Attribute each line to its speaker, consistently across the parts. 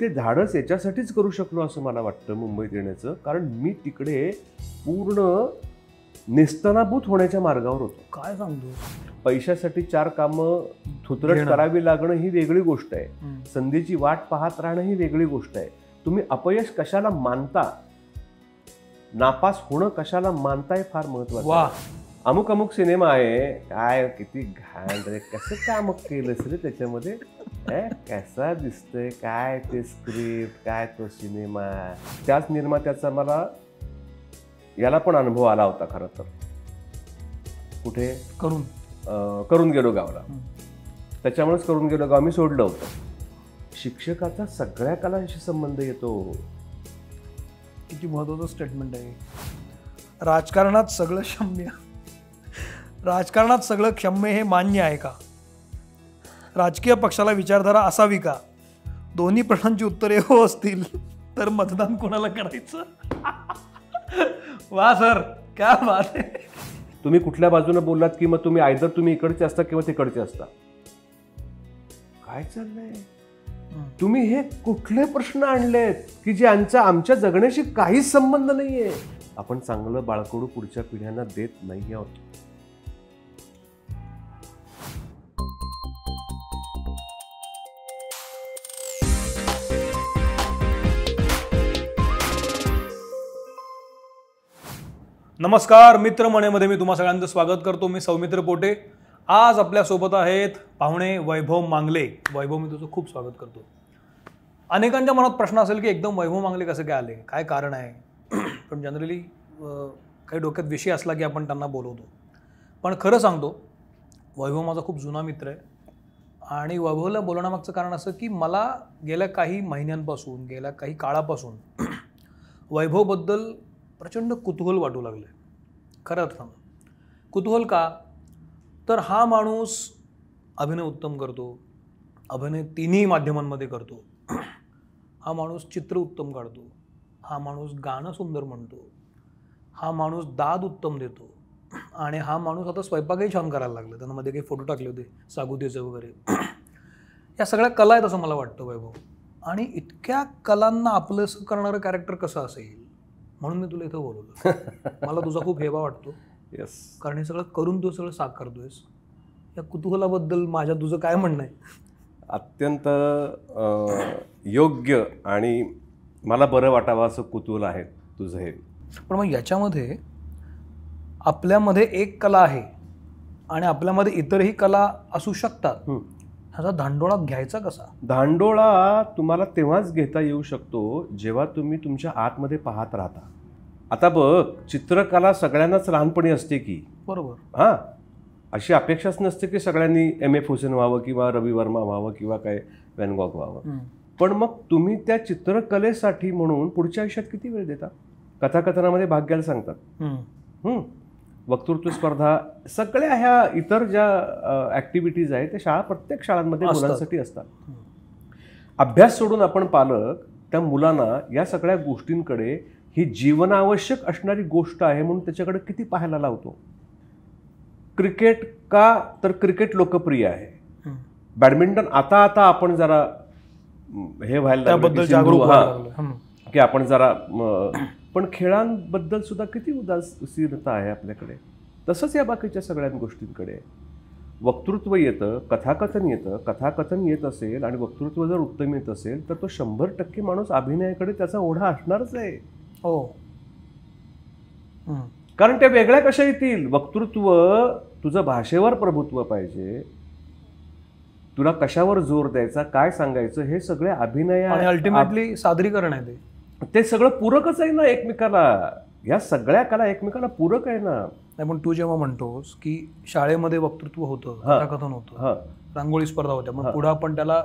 Speaker 1: ते धाडस याच्यासाठीच करू शकलो असं मला वाटतं मुंबईत येण्याचं कारण मी तिकडे पूर्ण निस्तनाभूत होण्याच्या मार्गावर होतो
Speaker 2: काय सांगतो
Speaker 1: पैशासाठी चार कामं थुतरट करावी लागणं ही वेगळी गोष्ट आहे संधीची वाट पाहत राहणं ही वेगळी गोष्ट आहे तुम्ही अपयश कशाला मानता नापास होणं कशाला मानताय फार महत्वाचं वा अमुक अमुक सिनेमा आहे काय किती घाण रे कसं काम केलं रे त्याच्यामध्ये कसा दिसतोय काय ते स्क्रिप्ट काय तो सिनेमा त्याच निर्मात्याचा मला याला पण अनुभव आला होता खर तर कुठे करून करून गेलो गावला त्याच्यामुळेच करून गेलो गाव मी सोडलं होतं शिक्षकाचा
Speaker 2: सगळ्या कलांशी संबंध येतो किती महत्वाचं स्टेटमेंट आहे राजकारणात सगळं क्षम्य राजकारणात सगळं क्षम्य हे मान्य आहे का राजकीय पक्षाला विचारधारा असावी का दोन्ही प्रश्नांची उत्तरे हो असतील तर मतदान कोणाला करायचं वा सर काय बात आहे
Speaker 1: तुम्ही कुठल्या बाजूने बोललात की मग तुम्ही आयदर तुम्ही इकडचे असता किंवा तिकडचे असता
Speaker 2: काय चाललंय
Speaker 1: तुम्ही हे कुठले प्रश्न आणलेत की जे यांचा आमच्या जगण्याशी काहीच संबंध नाहीये आपण चांगलं बाळकडू पुढच्या पिढ्यांना देत नाही आहोत
Speaker 2: नमस्कार मित्र मनेमध्ये मी तुम्हा सगळ्यांचं स्वागत करतो मी सौमित्र पोटे आज आपल्यासोबत आहेत पाहुणे वैभव मांगले वैभव मी तुझं खूप स्वागत करतो अनेकांच्या मनात प्रश्न असेल की एकदम वैभव मांगले कसं काय आले काय कारण आहे पण जनरली काही डोक्यात विषय असला की आपण त्यांना बोलवतो पण खरं सांगतो वैभव माझा खूप जुना मित्र आहे आणि वैभवला बोलण्यामागचं कारण असं की मला गेल्या काही महिन्यांपासून गेल्या काही काळापासून वैभवबद्दल प्रचंड कुतूहल वाटू लागलं आहे खऱ्या अर्थानं कुतूहल का तर हा माणूस अभिनय उत्तम करतो अभिनय तिन्ही माध्यमांमध्ये करतो हा माणूस चित्र उत्तम काढतो हा माणूस गाणं सुंदर म्हणतो हा माणूस दाद उत्तम देतो आणि हा माणूस आता स्वयंपाकही छान करायला लागला त्यांना मध्ये काही फोटो टाकले होते सागुतीचे वगैरे या सगळ्या कला आहेत असं मला वाटतं वैभव आणि इतक्या कलांना आपलंसं करणारं कॅरेक्टर कसं असेल म्हणून मी तुला इथं बोलवलं मला तुझा खूप हेवा वाटतो येस कारण हे सगळं करून तू सगळं साकारतोय या कुतूहलाबद्दल माझ्या तुझं काय म्हणणं आहे
Speaker 1: अत्यंत योग्य आणि मला बरं वाटावं असं कुतूहल आहे तुझं हे
Speaker 2: पण मग याच्यामध्ये आपल्यामध्ये एक कला आहे आणि आपल्यामध्ये इतरही कला असू शकतात ह्याचा धांडोळा घ्यायचा कसा धांडोळा तुम्हाला
Speaker 1: तेव्हाच घेता येऊ शकतो जेव्हा तुम्ही तुमच्या आतमध्ये पाहत राहता आता बघ चित्रकला सगळ्यांनाच लहानपणी असते की बरोबर हा अशी अपेक्षाच नसते की सगळ्यांनी एम एफ हुसेन व्हावं किंवा रवी वर्मा व्हावं किंवा काय वॅनगॉक व्हावं पण मग तुम्ही त्या चित्रकलेसाठी म्हणून पुढच्या आयुष्यात किती वेळ देता कथाकथनामध्ये भाग घ्यायला
Speaker 3: सांगतात
Speaker 1: वक्तृत्व स्पर्धा सगळ्या ह्या इतर ज्या ऍक्टिव्हिटीज आहेत त्या शाळा प्रत्येक शाळांमध्ये मुलांसाठी असतात अभ्यास सोडून आपण पालक त्या मुलांना या सगळ्या गोष्टींकडे ही जीवनावश्यक असणारी गोष्ट आहे म्हणून त्याच्याकडे किती पाहायला लावतो क्रिकेट का तर क्रिकेट लोकप्रिय आहे बॅडमिंटन आता आता आपण जरा हे व्हायला की आपण जरा पण खेळांबद्दल सुद्धा किती उदासीनता आहे आपल्याकडे तसंच या बाकीच्या सगळ्या गोष्टींकडे वक्तृत्व येतं कथाकथन येतं कथाकथन येत असेल आणि वक्तृत्व जर उत्तम येत असेल तर तो शंभर टक्के माणूस अभिनयाकडे त्याचा ओढा असणारच आहे हो कारण त्या वेगळ्या कशा येतील वक्तृत्व तुझं भाषेवर प्रभुत्व पाहिजे तुला कशावर जोर द्यायचा काय सांगायचं हे सगळे अभिनय अल्टिमेटली
Speaker 2: सादरीकरण आहे ते ते सगळं पूरकच आहे ना एकमेकाला या सगळ्या कला एकमेकाला पूरक आहे ना नाही पण तू जेव्हा म्हणतोस की शाळेमध्ये वक्तृत्व होतं कथन होतं रांगोळी स्पर्धा होत्या मग पुढे आपण त्याला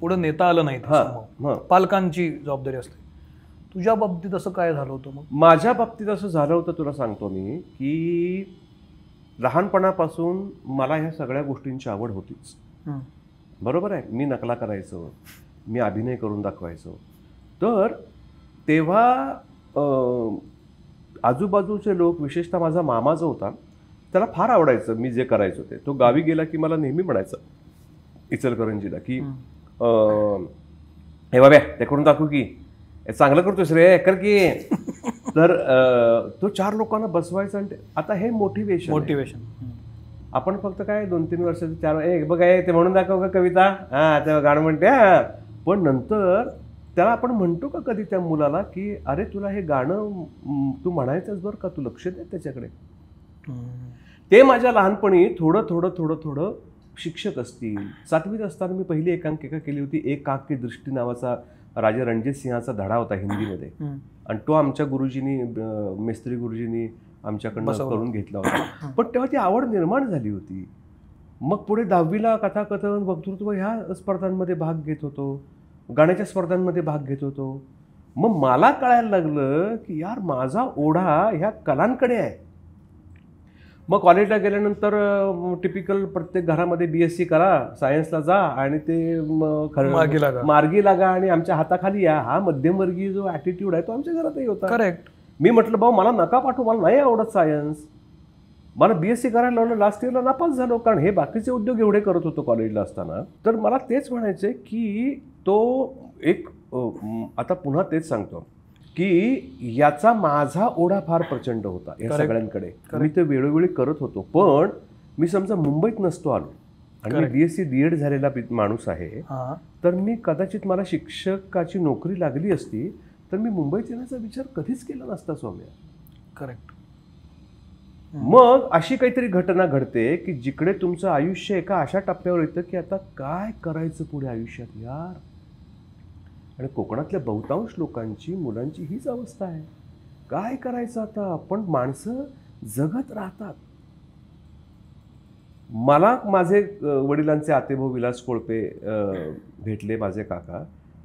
Speaker 2: पुढे नेता आलं नाही पालकांची जबाबदारी असते तुझ्या बाबतीत असं काय झालं होतं मग माझ्या बाबतीत असं झालं होतं
Speaker 1: तुला सांगतो मी की लहानपणापासून मला ह्या सगळ्या गोष्टींची आवड होतीच बरोबर आहे मी नकला करायचो मी अभिनय करून दाखवायचो तर तेव्हा आजूबाजूचे लोक विशेषतः माझा मामा जो होता त्याला फार आवडायचं मी जे करायचो ते तो गावी गेला की मला नेहमी म्हणायचं इचलकरंजीला की हे बाब्या ते करून दाखवू की चांगलं करतोस रे कर की तर तो चार लोकांना बसवायचा आणि आता हे मोटिवेशन मोटिवेशन आपण फक्त काय दोन तीन वर्षाचे चार बघा ते म्हणून दाखव का कविता हां ते गाणं म्हणते पण नंतर त्याला आपण म्हणतो का कधी त्या मुलाला की अरे तुला हे गाणं तू म्हणायचंच बरं का तू लक्ष दे त्याच्याकडे ते माझ्या लहानपणी थोडं थोडं थोडं थोडं शिक्षक असतील सातवीत असताना मी पहिली एकांकिका केली होती एक काक दृष्टी नावाचा राजा रणजित सिंहाचा धडा होता हिंदीमध्ये आणि तो आमच्या गुरुजींनी मिस्त्री गुरुजींनी आमच्याकडनं करून घेतला होता पण तेव्हा ती आवड निर्माण झाली होती मग पुढे दहावीला कथाकथन वक्तृत्व ह्या स्पर्धांमध्ये भाग घेत होतो गाण्याच्या स्पर्धांमध्ये भाग घेत होतो मग मला कळायला लागलं की यार माझा ओढा ह्या कलांकडे आहे मग कॉलेजला गेल्यानंतर टिपिकल प्रत्येक घरामध्ये बी एस सी करा सायन्सला जा आणि ते मार्गी लागा मार्गी लागा आणि आमच्या हाताखाली या हा मध्यमवर्गीय जो ॲटिट्यूड आहे तो आमच्या घरातही होता करेक्ट मी म्हटलं भाऊ मला नका पाठवू मला नाही आवडत सायन्स मला बी एस सी करायला लावलं लास्ट इयरला नापास झालो कारण हे बाकीचे उद्योग एवढे करत होतो कॉलेजला असताना तर मला तेच म्हणायचे की तो एक आता पुन्हा तेच सांगतो की याचा माझा ओढा फार प्रचंड होता या सगळ्यांकडे मी ते वेळोवेळी करत होतो पण मी समजा मुंबईत नसतो आलो आणि मी B S C D Ed झालेला माणूस आहे तर मी कदाचित मला शिक्षकाची नोकरी लागली असती तर मी मुंबईत येण्याचा विचार कधीच केला नसता स्वामी करेक्ट मग अशी काहीतरी घटना घडते की जिकडे तुमचं आयुष्य एका अशा टप्प्यावर येतं की आता काय करायचं पुढे आयुष्यात यार आणि कोकणातल्या बहुतांश लोकांची मुलांची हीच अवस्था आहे काय करायचं आता पण माणसं जगत राहतात मला माझे वडिलांचे आतेभाऊ विलास कोळपे भेटले माझे काका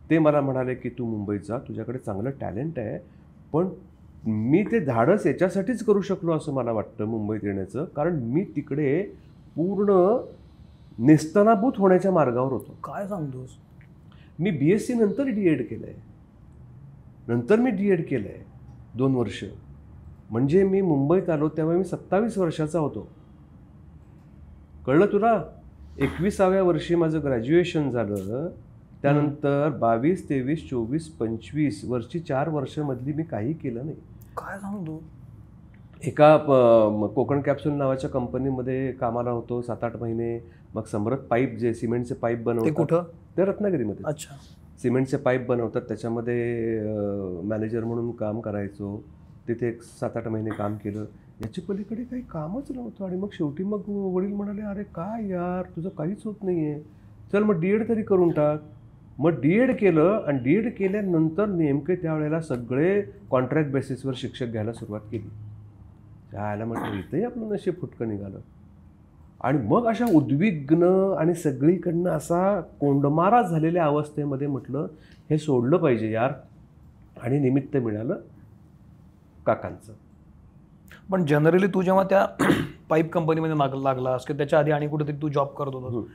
Speaker 1: ते मला म्हणाले की तू मुंबईत जा तुझ्याकडे चांगलं टॅलेंट आहे पण मी ते धाडस याच्यासाठीच करू शकलो असं मला वाटतं मुंबईत येण्याचं कारण मी तिकडे पूर्ण नेस्तनाभूत होण्याच्या मार्गावर होतो काय सांगतोस मी बी एस सी नंतर डी एड केलं आहे नंतर मी डी एड केलं आहे दोन वर्ष म्हणजे मी मुंबईत आलो त्यामुळे मी सत्तावीस वर्षाचा होतो कळलं तुला एकविसाव्या वर्षी माझं ग्रॅज्युएशन झालं त्यानंतर बावीस तेवीस चोवीस पंचवीस वर्षी चार वर्षामधली मी काही केलं नाही
Speaker 2: काय तू
Speaker 1: एका कोकण कॅप्सूल नावाच्या कंपनीमध्ये कामाला होतो सात आठ महिने मग समरथ पाईप जे सिमेंटचे पाईप बनवतात कुठं ते रत्नागिरीमध्ये अच्छा सिमेंटचे पाईप बनवतात त्याच्यामध्ये मॅनेजर म्हणून काम करायचो तिथे एक सात आठ महिने काम केलं याच्या पलीकडे काही कामच नव्हतं आणि मग शेवटी मग वडील म्हणाले अरे काय यार तुझं काहीच होत नाही चल मग डी एड तरी करून टाक मग डी एड केलं आणि डी एड केल्यानंतर नेमके त्यावेळेला सगळे कॉन्ट्रॅक्ट बेसिसवर शिक्षक घ्यायला सुरुवात केली त्याला म्हटलं इथंही आपलं नशीब फुटकं निघालं आणि मग अशा उद्विग्न आणि सगळीकडनं असा कोंडमारा झालेल्या अवस्थेमध्ये म्हटलं हे सोडलं पाहिजे यार आणि निमित्त मिळालं काकांचं
Speaker 2: पण जनरली तू जेव्हा त्या पाईप कंपनीमध्ये माग लागलास की त्याच्या आधी आणि कुठेतरी तू जॉब करत होता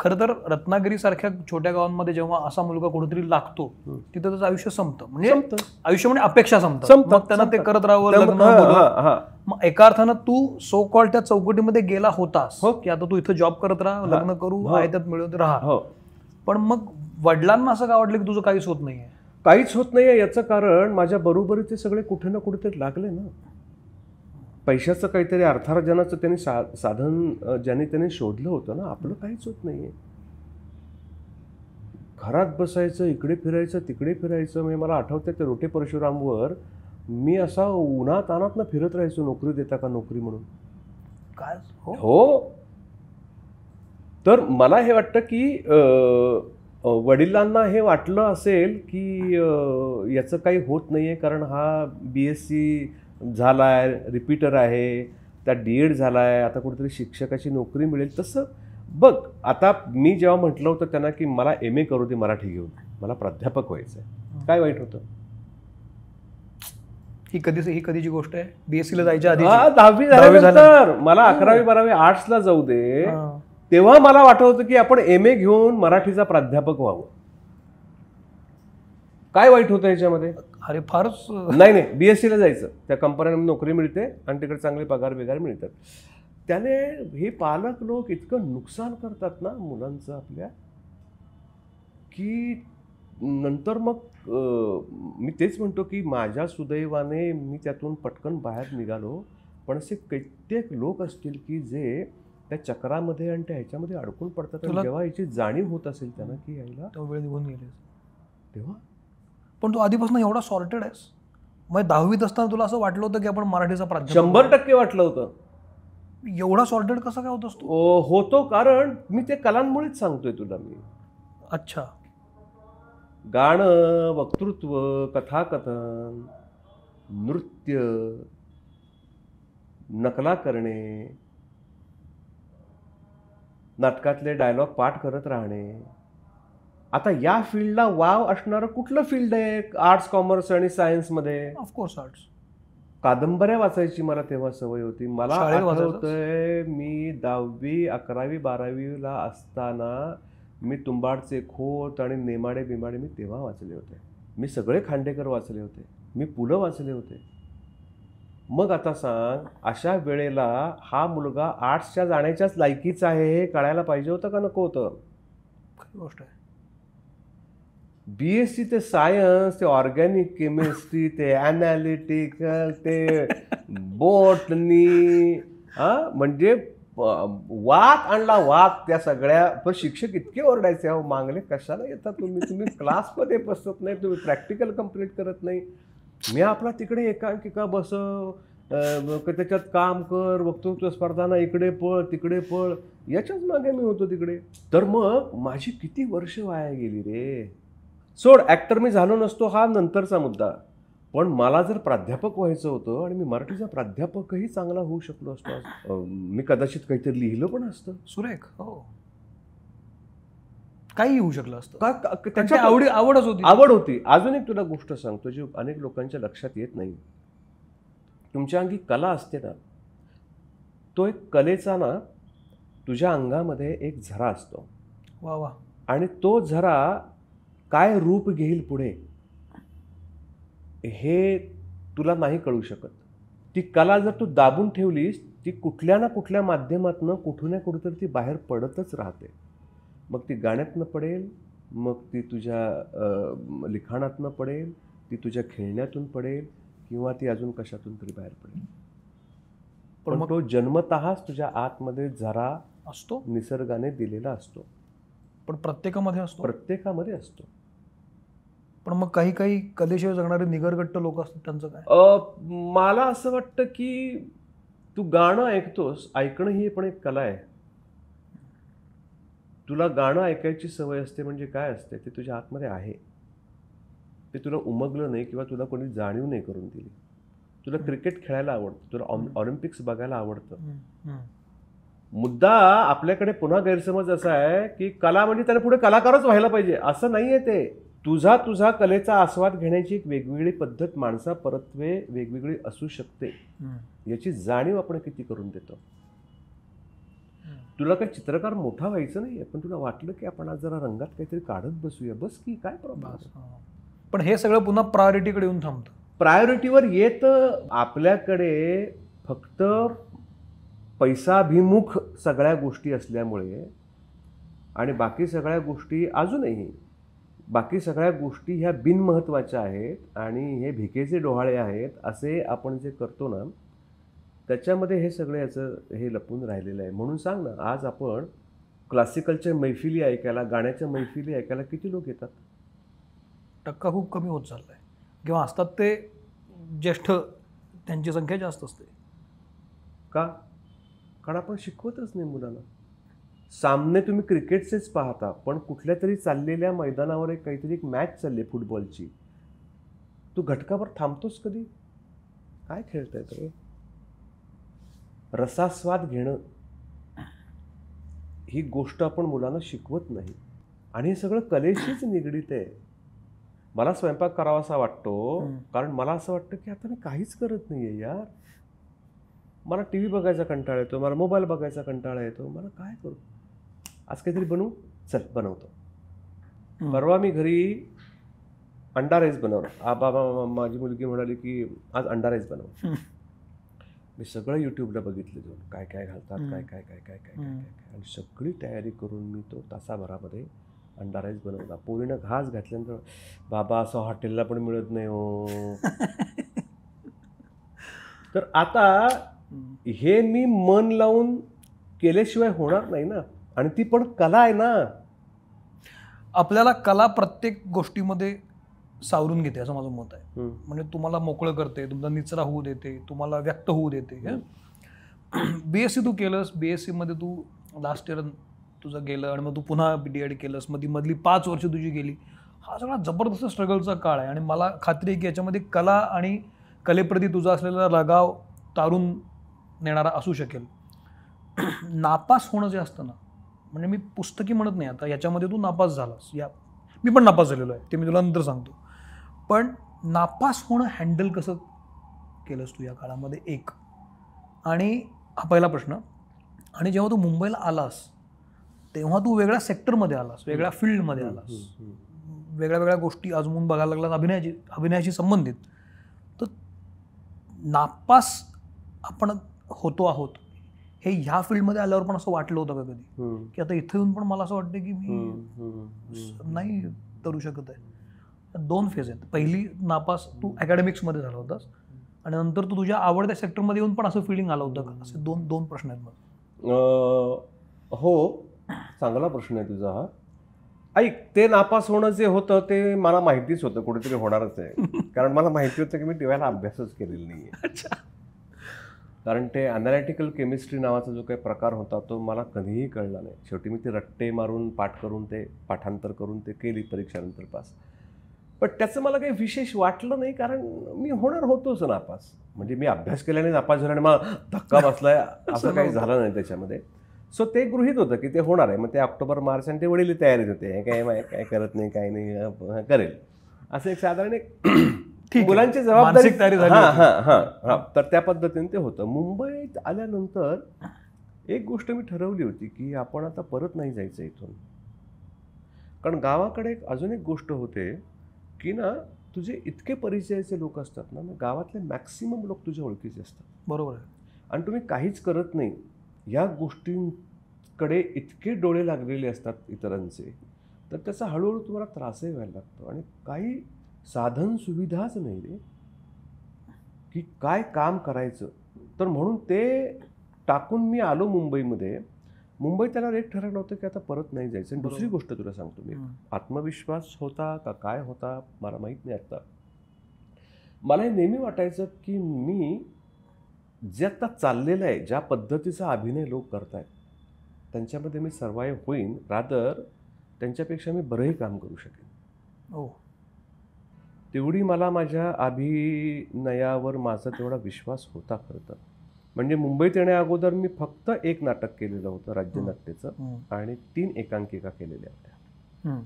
Speaker 2: खरं तर रत्नागिरी सारख्या छोट्या गावांमध्ये जेव्हा असा मुलगा कुठेतरी लागतो तिथं त्याचं आयुष्य संपतं म्हणजे आयुष्य म्हणजे अपेक्षा मग त्यांना ते करत राहावं मग एका अर्थानं तू सो कॉल त्या चौकटीमध्ये गेला होतास हो. की आता तू इथं जॉब करत राहा लग्न करू हो. मिळवत राहा हो. पण मग वडिलांना असं का वाटलं की तुझं काहीच होत नाहीये
Speaker 1: काहीच होत नाहीये याचं कारण माझ्या बरोबरीचे सगळे कुठे ना कुठे लागले ना पैशाचं काहीतरी अर्थार्जनाचं त्यांनी सा साधन ज्याने त्याने शोधलं होतं ना आपलं काहीच होत नाही आहे घरात बसायचं इकडे फिरायचं तिकडे फिरायचं म्हणजे मला आठवतं ते रोटे परशुरामवर मी असा उन्हात ना फिरत राहायचो नोकरी देता का नोकरी म्हणून काय हो, हो. तर मला हे वाटतं की वडिलांना हे वाटलं असेल की याचं काही होत नाही आहे कारण हा बी एस सी झाला आहे रिपीटर आहे त्या डी एड झाला आहे आता कुठेतरी शिक्षकाची नोकरी मिळेल तसं बघ आता मी जेव्हा म्हटलं होतं त्यांना की मला एम ए करू दे मराठी घेऊन मला प्राध्यापक व्हायचं
Speaker 2: काय वाईट होतं ही कधीच ही कधीची गोष्ट
Speaker 1: आहे ला जायच्या आधी दहावी झाल्यानंतर मला अकरावी बारावी आर्ट्सला जाऊ दे तेव्हा मला वाटत होतं की आपण एम ए घेऊन मराठीचा प्राध्यापक व्हावं
Speaker 2: काय वाईट होतं याच्यामध्ये अरे फारच नाही नाही
Speaker 1: बी एस सीला जायचं त्या कंपन्यांमध्ये नोकरी मिळते आणि तिकडे चांगले पगार बिगार मिळतात त्याने हे पालक लोक इतकं नुकसान करतात ना मुलांचं आपल्या की नंतर मग मी तेच म्हणतो की माझ्या सुदैवाने मी त्यातून पटकन बाहेर निघालो पण असे कित्येक लोक असतील की जे त्या चक्रामध्ये आणि त्या ह्याच्यामध्ये
Speaker 2: अडकून पडतात जेव्हा याची जाणीव होत असेल त्यांना की यायला वेळ निघून गेले तेव्हा पण तू आधीपासून एवढा सॉर्टेड आहेस म्हणजे दहावीत असताना तुला असं वाटलं होतं की आपण मराठीचा प्राध्यापक शंभर
Speaker 1: टक्के वाटलं होतं
Speaker 2: एवढा सॉर्टेड कसं काय होत
Speaker 1: असतो होतो कारण मी ते कलांमुळेच सांगतोय तुला मी अच्छा गाणं वक्तृत्व कथाकथन नृत्य नकला करणे नाटकातले डायलॉग पाठ करत राहणे आता या फील्डला वाव असणारं कुठलं फील्ड आहे आर्ट्स कॉमर्स आणि सायन्समध्ये ऑफकोर्स आर्ट्स कादंबऱ्या वाचायची मला तेव्हा सवय होती मला आठवतंय मी दहावी अकरावी बारावीला असताना मी तुंबाडचे खोत आणि नेमाडे बिमाडे मी तेव्हा वाचले होते मी सगळे खांडेकर वाचले होते मी पुलं वाचले होते मग आता सांग अशा वेळेला हा मुलगा आर्ट्सच्या जाण्याच्याच लायकीचा आहे हे कळायला पाहिजे होतं का नको होतं गोष्ट आहे बी एस सी ते सायन्स ते ऑर्गॅनिक केमिस्ट्री ते ॲनालिटिकल ते बोटनी हां म्हणजे वाक आणला वाक त्या सगळ्या पण शिक्षक इतके ओरडायचे हो मागले कशाला येतात तुम्ही तुम्ही क्लासमध्ये बसत नाही तुम्ही प्रॅक्टिकल कंप्लीट करत नाही मी आपला तिकडे एकांकिका बसव त्याच्यात काम कर वक्तृत्व स्पर्धांना इकडे पळ तिकडे पळ याच्याच मागे मी होतो तिकडे तर मग माझी किती वर्ष वाया गेली रे सोड ॲक्टर मी झालो नसतो हा नंतरचा मुद्दा पण मला जर प्राध्यापक व्हायचं होतं आणि मी मराठीचा प्राध्यापकही चांगला होऊ शकलो असतो मी कदाचित काहीतरी लिहिलं पण असतं सुरेख हो काही येऊ शकलं असतं का त्याच्या आवडी आवडच होती आवड होती अजून एक तुला गोष्ट सांगतो जी अनेक लोकांच्या लक्षात येत नाही तुमच्या अंगी कला असते ना तो एक कलेचा ना तुझ्या अंगामध्ये एक झरा असतो वा वा आणि तो झरा काय रूप घेईल पुढे हे तुला नाही कळू शकत ती कला जर तू दाबून ठेवलीस ती कुठल्या ना कुठल्या माध्यमातनं कुठून ना कुठंतरी ती बाहेर पडतच राहते मग ती गाण्यातनं पडेल मग ती तुझ्या लिखाणातनं पडेल ती तुझ्या खेळण्यातून पडेल किंवा ती अजून कशातून तरी बाहेर पडेल पण मग तो जन्मतःच तुझ्या आतमध्ये जरा असतो निसर्गाने
Speaker 2: दिलेला असतो पण प्रत्येकामध्ये असतो प्रत्येकामध्ये असतो पण मग काही काही कलेशिवाय जगणारे निगरगट्ट लोक असतात त्यांचं
Speaker 1: काय मला असं वाटतं की तू गाणं ऐकतोस ऐकणं ही पण एक कला आहे तुला गाणं ऐकायची सवय असते म्हणजे काय असते ते तुझ्या आतमध्ये आहे ते तुला उमगलं नाही किंवा तुला कोणी जाणीव नाही करून दिली तुला क्रिकेट खेळायला आवडतं तुला ऑलिम्पिक्स बघायला आवडतं मुद्दा आपल्याकडे पुन्हा गैरसमज असा आहे की कला म्हणजे त्याने पुढे कलाकारच व्हायला पाहिजे असं नाही आहे ते तुझा तुझा कलेचा आस्वाद घेण्याची एक वेगवेगळी पद्धत माणसा परत्वे वेगवेगळी असू शकते याची जाणीव आपण किती करून देतो तुला काही चित्रकार मोठा व्हायचं नाही पण तुला वाटलं की आपण आज जरा रंगात काहीतरी काढत बसूया बस की काय प्रॉब्लेम हो.
Speaker 2: पण हे सगळं पुन्हा प्रायोरिटीकडे येऊन थांबत
Speaker 1: प्रायोरिटीवर येत आपल्याकडे फक्त पैसाभिमुख सगळ्या गोष्टी असल्यामुळे आणि बाकी सगळ्या गोष्टी अजूनही बाकी सगळ्या गोष्टी ह्या बिनमहत्त्वाच्या आहेत आणि हे भिकेचे डोहाळे आहेत असे आपण जे करतो ना त्याच्यामध्ये हे सगळे याचं हे लपून राहिलेलं आहे म्हणून सांग ना आज आपण क्लासिकलच्या मैफिली ऐकायला गाण्याच्या मैफिली ऐकायला किती लोक येतात
Speaker 2: टक्का खूप कमी होत चालला आहे किंवा असतात ते ज्येष्ठ त्यांची संख्या जास्त असते का कारण आपण शिकवतच नाही मुलांना सामने
Speaker 1: तुम्ही क्रिकेटचेच पाहता पण कुठल्या तरी चाललेल्या मैदानावर एक काहीतरी एक मॅच चालली आहे फुटबॉलची तू घटकाभर थांबतोस कधी काय खेळत आहे तो रसास्वाद घेणं ही गोष्ट आपण मुलांना शिकवत नाही आणि हे सगळं कलेशीच निगडीत आहे मला स्वयंपाक करावा असा वाटतो कारण मला असं वाटतं की आता मी काहीच करत नाही आहे यार मला टी व्ही बघायचा कंटाळा येतो मला मोबाईल बघायचा कंटाळा येतो मला काय करू आज काहीतरी बनवू चल बनवतो परवा मी घरी अंडा राईस बाबा माझी मुलगी म्हणाली की आज अंडा राईस बनव मी सगळं यूट्यूबला बघितलं जाऊन काय काय घालतात काय काय काय काय काय काय काय आणि सगळी तयारी करून मी तो तासाभरामध्ये अंडा राईस बनवला पोळीनं घास घातल्यानंतर बाबा असं हॉटेलला पण मिळत नाही हो तर आता हे मी मन लावून केल्याशिवाय होणार नाही ना आणि ती पण
Speaker 2: कला आहे ना आपल्याला कला प्रत्येक गोष्टीमध्ये सावरून घेते असं माझं मत आहे म्हणजे तुम्हाला मोकळं करते तुमचा निचरा होऊ देते तुम्हाला व्यक्त होऊ देते बीएससी तू केलंस बीएससी मध्ये तू लास्ट इयर तुझं गेलं आणि मग तू पुन्हा बी डी एड केलंस मग ती मधली पाच वर्ष तुझी गेली हा सगळा जबरदस्त स्ट्रगलचा काळ आहे आणि मला खात्री आहे की याच्यामध्ये कला आणि कलेप्रती तुझा असलेला लगाव तारून नेणारा असू शकेल नापास होणं जे असतं ना म्हणजे मी पुस्तकी म्हणत नाही आता याच्यामध्ये तू नापास झालास या मी पण नापास झालेलो आहे ते मी तुला नंतर सांगतो पण नापास होणं हँडल कसं केलंस तू या काळामध्ये एक आणि हा पहिला प्रश्न आणि जेव्हा तू मुंबईला आलास तेव्हा तू वेगळ्या सेक्टरमध्ये आलास वेगळ्या फील्डमध्ये आलास वेगळ्या वेगळ्या गोष्टी अजून बघायला लागलास अभिनयाची अभिनयाशी संबंधित तर नापास आपण होतो आहोत हे ह्या फील्डमध्ये आल्यावर पण असं वाटलं होतं का कधी की आता इथे येऊन पण मला असं वाटतं की मी नाही करू शकत आहे दोन फेज आहेत पहिली नापास तू मध्ये झाला होतास आणि नंतर तू तुझ्या आवडत्या सेक्टरमध्ये येऊन पण असं फिलिंग आलं होतं का असे दोन दोन प्रश्न आहेत
Speaker 1: मला हो चांगला प्रश्न आहे तुझा हा ऐक ते नापास होणं जे होतं ते मला माहितीच होतं कुठेतरी होणारच आहे कारण मला माहिती होतं की मी टीव्हीला अभ्यासच केलेला नाही अच्छा कारण ते अनालिटिकल केमिस्ट्री नावाचा जो काही प्रकार होता तो मला कधीही कळला नाही शेवटी मी ते रट्टे मारून पाठ करून ते पाठांतर करून ते केली परीक्षानंतर पास पण त्याचं मला काही विशेष वाटलं नाही कारण मी होणार होतोच नापास म्हणजे मी अभ्यास केल्याने नापास झाल्याने मला धक्का बसलाय असं काही झालं नाही त्याच्यामध्ये सो ते गृहित होतं की ते होणार आहे मग ते ऑक्टोबर मार्च आणि ते वडील तयारीत होते हे काय काय करत नाही काय नाही करेल असं एक साधारण एक मुलांची जबाबदारी तर त्या पद्धतीने ते होतं मुंबईत आल्यानंतर एक गोष्ट मी ठरवली होती की आपण आता परत नाही जायचं इथून कारण गावाकडे एक अजून एक गोष्ट होते की ना तुझे इतके परिचयाचे लोक असतात ना गावातले मॅक्सिमम लोक तुझ्या ओळखीचे असतात बरोबर आणि तुम्ही काहीच करत नाही या गोष्टींकडे इतके डोळे लागलेले असतात इतरांचे तर त्याचा हळूहळू तुम्हाला त्रासही व्हायला लागतो आणि काही साधन सुविधाच नाही रे की काय काम करायचं तर म्हणून ते टाकून मी आलो मुंबईमध्ये मुंबई त्याला रेट ठरवलं होतं की आता परत नाही जायचं आणि दुसरी गोष्ट तुला सांगतो मी आत्मविश्वास होता का काय होता मला माहीत नाही आत्ता मला हे नेहमी वाटायचं की मी जे आत्ता चाललेलं आहे ज्या पद्धतीचा अभिनय लोक करत आहेत त्यांच्यामध्ये मी सर्वाईव्ह होईन रादर त्यांच्यापेक्षा मी बरंही काम करू शकेन हो तेवढी मला माझ्या अभिनयावर माझा तेवढा विश्वास होता खरं तर म्हणजे मुंबईत येण्या अगोदर मी फक्त एक नाटक केलेलं होतं राज्यनाट्यचं आणि तीन एकांकिका केलेल्या
Speaker 3: होत्या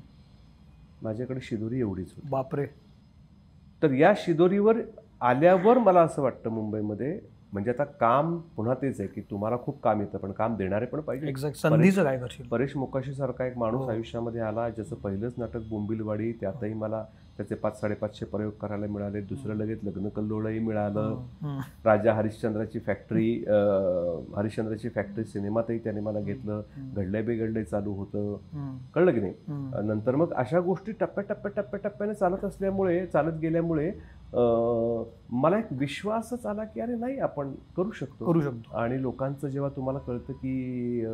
Speaker 1: माझ्याकडे शिदोरी एवढीच होती बापरे तर या शिदोरीवर आल्यावर मला असं वाटतं मुंबईमध्ये म्हणजे आता काम पुन्हा तेच आहे की तुम्हाला खूप काम येतं पण काम देणारे पण पाहिजे परेश मुकाशी सारखा एक माणूस हो. आयुष्यामध्ये आला ज्याचं पहिलंच नाटक बोंबिलवाडी त्यातही हो. मला त्याचे पाच साडेपाचशे प्रयोग करायला मिळाले दुसरं लगेच लग्न कल्लोळही मिळालं राजा हरिश्चंद्राची फॅक्टरी हरिश्चंद्राची फॅक्टरी सिनेमातही त्याने मला घेतलं घडले बिघडले चालू होतं कळलं की नाही नंतर मग अशा गोष्टी टप्प्या टप्प्या टप्प्या टप्प्याने चालत असल्यामुळे चालत गेल्यामुळे मला एक विश्वासच आला की अरे नाही आपण करू शकतो करू शकतो आणि लोकांचं जेव्हा तुम्हाला कळतं की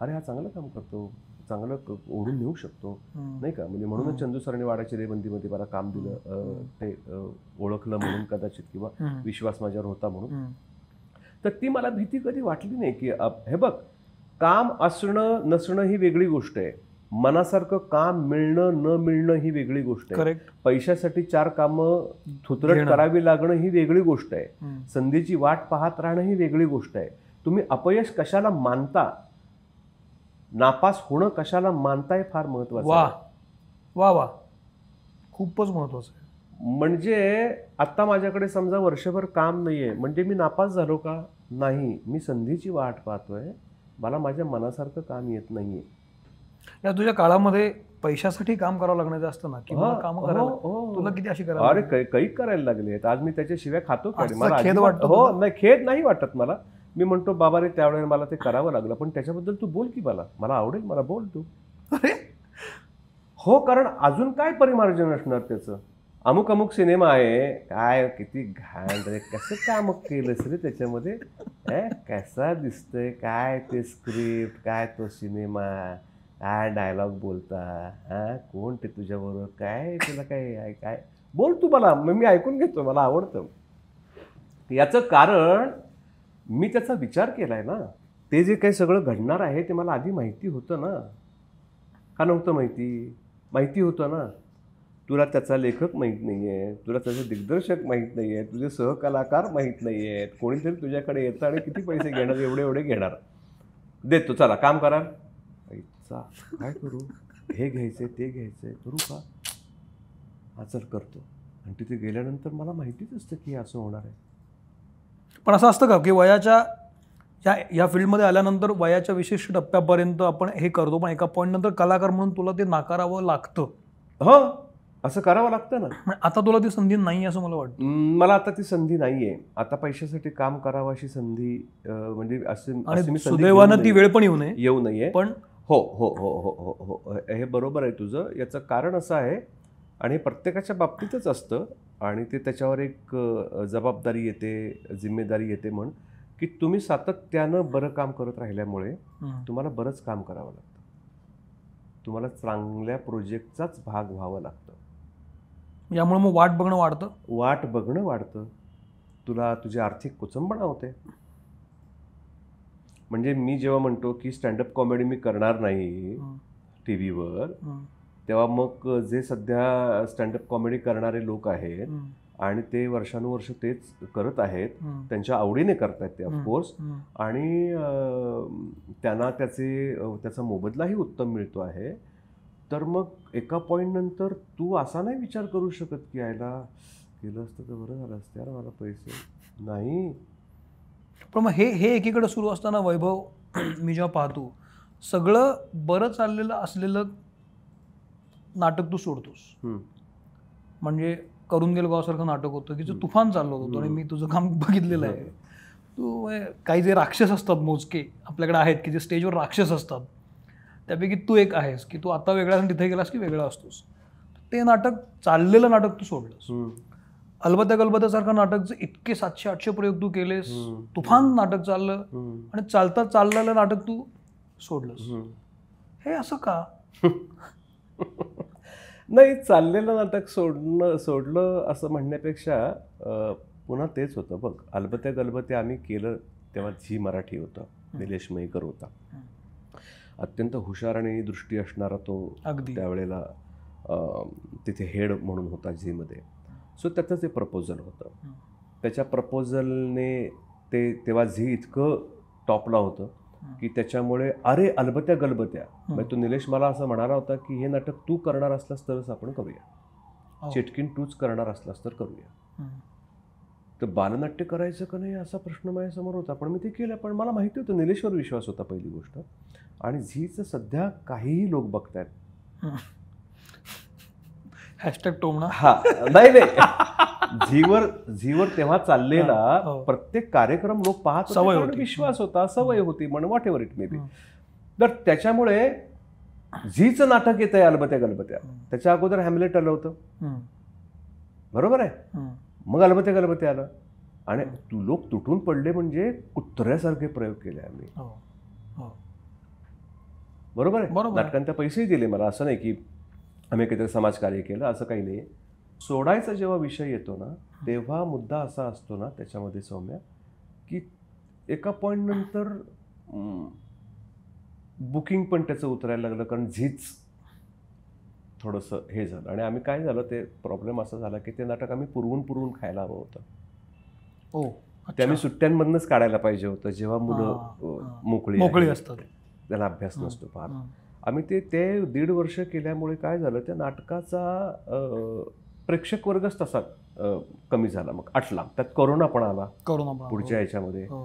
Speaker 1: अरे हा चांगलं काम करतो चांगलं ओढून नेऊ शकतो नाही का म्हणजे म्हणूनच चंदू सरांनी वाडाचे रेबंदीमध्ये मला काम दिलं ते ओळखलं म्हणून कदाचित किंवा विश्वास माझ्यावर होता म्हणून तर ती मला भीती कधी वाटली नाही की हे बघ काम असणं नसणं ही वेगळी गोष्ट आहे मनासारखं काम मिळणं न मिळणं ही वेगळी गोष्ट आहे पैशासाठी चार कामं थुतरट करावी लागणं ही वेगळी गोष्ट आहे संधीची वाट पाहत राहणं ही वेगळी गोष्ट आहे तुम्ही अपयश कशाला मानता नापास होणं कशाला मानताय फार महत्वाचं वा वा वा
Speaker 2: खूपच महत्वाचं
Speaker 1: म्हणजे आता माझ्याकडे समजा वर्षभर काम नाही आहे म्हणजे मी नापास झालो का नाही मी संधीची वाट पाहतोय मला माझ्या मनासारखं काम येत नाही आहे
Speaker 2: या तुझ्या काळामध्ये पैशासाठी काम करावं लागण्याचं असतं ना किंवा काम हो, करावं हो, हो. तुला किती
Speaker 3: अशी करावं अरे
Speaker 1: कैक करायला लागले आज मी त्याच्याशिवाय खातो खेद वाटतो हो नाही खेद नाही वाटत मला मी म्हणतो बाबा रे त्यावेळेला मला ते करावं लागलं पण त्याच्याबद्दल तू बोल की मला मला आवडेल मला बोल तू अरे हो कारण अजून काय परिमार्जन असणार त्याचं अमुक अमुक सिनेमा आहे काय किती घाण रे कसं काम केलंस रे त्याच्यामध्ये कसा दिसतंय काय ते स्क्रिप्ट काय तो सिनेमा काय डायलॉग बोलता हा कोण ते तुझ्याबरोबर काय तुला काय आहे काय बोल तू मला मग मी ऐकून घेतो मला आवडतं याचं कारण मी त्याचा विचार केला आहे ना ते जे काही सगळं घडणार आहे ते मला आधी माहिती होतं ना का नव्हतं माहिती माहिती होतं ना तुला त्याचा लेखक माहीत नाही आहे तुला त्याचे दिग्दर्शक माहीत नाही आहे तुझे सहकलाकार माहीत नाही आहेत कोणीतरी तुझ्याकडे येतं आणि किती पैसे घेणार एवढे एवढे घेणार देतो चला काम करा काय करू हे घ्यायचं आहे ते घ्यायचं आहे करू का आचर करतो आणि तिथे गेल्यानंतर मला माहितीच असतं की असं होणार आहे
Speaker 2: पण असं असतं का की वयाच्या या या फील्डमध्ये आल्यानंतर वयाच्या विशिष्ट टप्प्यापर्यंत आपण हे करतो पण एका पॉईंट नंतर कलाकार म्हणून तुला ते नाकारावं लागतं हो असं करावं लागतं ना आता तुला ती संधी नाही असं मला वाटतं
Speaker 1: मला आता ती संधी नाहीये आता पैशासाठी काम करावं अशी संधी म्हणजे असं सुदैवानं ती वेळ पण येऊ
Speaker 2: नये येऊ नये पण
Speaker 1: हो, हो हो हो हो हो हो हे बरोबर आहे तुझं याचं कारण असं आहे आणि प्रत्येकाच्या बाबतीतच असतं आणि ते त्याच्यावर एक जबाबदारी येते जिम्मेदारी येते म्हण की तुम्ही सातत्यानं बरं काम करत राहिल्यामुळे तुम्हाला बरंच काम करावं लागतं तुम्हाला चांगल्या प्रोजेक्टचाच भाग व्हावा लागतं यामुळे मग वाट बघणं वाढतं वाट बघणं वाढतं तुला तुझी आर्थिक कुचंबणा होते म्हणजे मी जेव्हा म्हणतो की स्टँडअप कॉमेडी मी करणार नाही टी व्हीवर तेव्हा मग जे सध्या स्टँडअप कॉमेडी करणारे लोक आहेत आणि ते वर्षानुवर्ष तेच करत आहेत त्यांच्या आवडीने करतायत ते ऑफकोर्स आणि त्यांना त्याचे त्याचा मोबदलाही उत्तम मिळतो आहे तर मग एका पॉईंट नंतर तू असा नाही विचार करू शकत की
Speaker 2: यायला केलं असतं तर बरं झालं असतं यार मला पैसे नाही पण मग हे हे एकीकडे सुरू असताना वैभव मी जेव्हा पाहतो सगळं बरं चाललेलं असलेलं नाटक तू सोडतोस म्हणजे करून गेलो गावासारखं नाटक होतं की तुफान चाललं होतं आणि मी तुझं काम बघितलेलं आहे तू काही जे राक्षस असतात मोजके आपल्याकडे आहेत की जे स्टेजवर राक्षस असतात त्यापैकी तू एक आहेस की तू आता वेगळा तिथे गेलास की वेगळा असतोस ते नाटक चाललेलं नाटक तू सोडलंस अलबत्या गलबत्यासारखं नाटक इतके सातशे आठशे प्रयोग तू केलेस तुफान नाटक चाललं आणि चालता चाललेलं नाटक तू सोडलंस हे असं का
Speaker 1: नाही चाललेलं नाटक सोडणं सोडलं असं म्हणण्यापेक्षा पुन्हा तेच होतं बघ अलबत्या गलबत्या आम्ही केलं तेव्हा झी मराठी होतं निलेश मयकर होता अत्यंत हुशार आणि दृष्टी असणारा तो अगदी त्यावेळेला तिथे हेड म्हणून होता झीमध्ये सो त्याचं ते प्रपोजल होतं त्याच्या प्रपोजलने ते तेव्हा झी इतकं टॉपला होतं की त्याच्यामुळे अरे अलबत्या गलबत्या म्हणजे तो निलेश मला असं म्हणाला होता की हे नाटक तू करणार असलास तरच आपण करूया हो. चिटकिन तूच करणार असलास तर करूया तर बालनाट्य करायचं का नाही असा प्रश्न माझ्यासमोर होता पण मी ते केलं पण मला माहिती होतं निलेशवर विश्वास होता पहिली गोष्ट आणि झीच सध्या काहीही लोक बघतायत
Speaker 2: हॅशटॅग टोमणा हा नाही
Speaker 1: नाही झीवर झीवर तेव्हा चाललेला हो. प्रत्येक कार्यक्रम लोक पाहत सवय होती विश्वास होता सवय होती म्हणून whatever it may be तर त्याच्यामुळे झीच नाटक येत आहे अलबत्या गलबत्या त्याच्या अगोदर हॅमलेट आलं होतं बरोबर आहे मग अलबत्या गलबत्या आलं आणि तू लोक तुटून पडले म्हणजे कुत्र्यासारखे प्रयोग केले आम्ही हो, हो. बरोबर आहे नाटकांत पैसेही दिले मला असं नाही की आम्ही काहीतरी समाजकार्य केलं असं काही नाही सोडायचा जेव्हा विषय येतो ना तेव्हा मुद्दा असा असतो ना त्याच्यामध्ये सौम्या की एका पॉईंट नंतर बुकिंग पण त्याचं उतरायला लागलं कारण झीच थोडंसं हे झालं आणि आम्ही काय झालं ते प्रॉब्लेम असा झाला की ते नाटक आम्ही पुरवून पुरवून खायला हवं होतं हो ते आम्ही सुट्ट्यांमधनच काढायला पाहिजे होतं जेव्हा मुलं मोकळी मोकळी असतात त्याला अभ्यास नसतो फार आम्ही ते ते दीड वर्ष केल्यामुळे काय झालं त्या नाटकाचा प्रेक्षक वर्गच तसा कमी झाला मग आठला त्यात करोना पण आला करोना पुढच्या हो. याच्यामध्ये हो.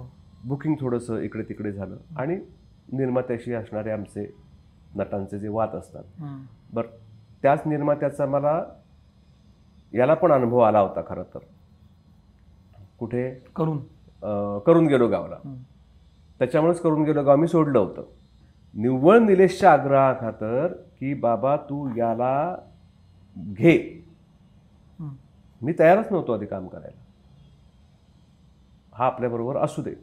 Speaker 1: बुकिंग थोडस इकडे तिकडे झालं आणि निर्मात्याशी असणारे आमचे नटांचे जे वाद असतात बर त्याच निर्मात्याचा मला याला पण अनुभव आला होता खर तर कुठे करून करून गेलो गावाला त्याच्यामुळेच करून गेलो गाव मी सोडलं होतं निव्वळ निलेशच्या आग्रहा खातर की बाबा तू याला घे मी तयारच नव्हतो आधी काम करायला हा आपल्याबरोबर असू दे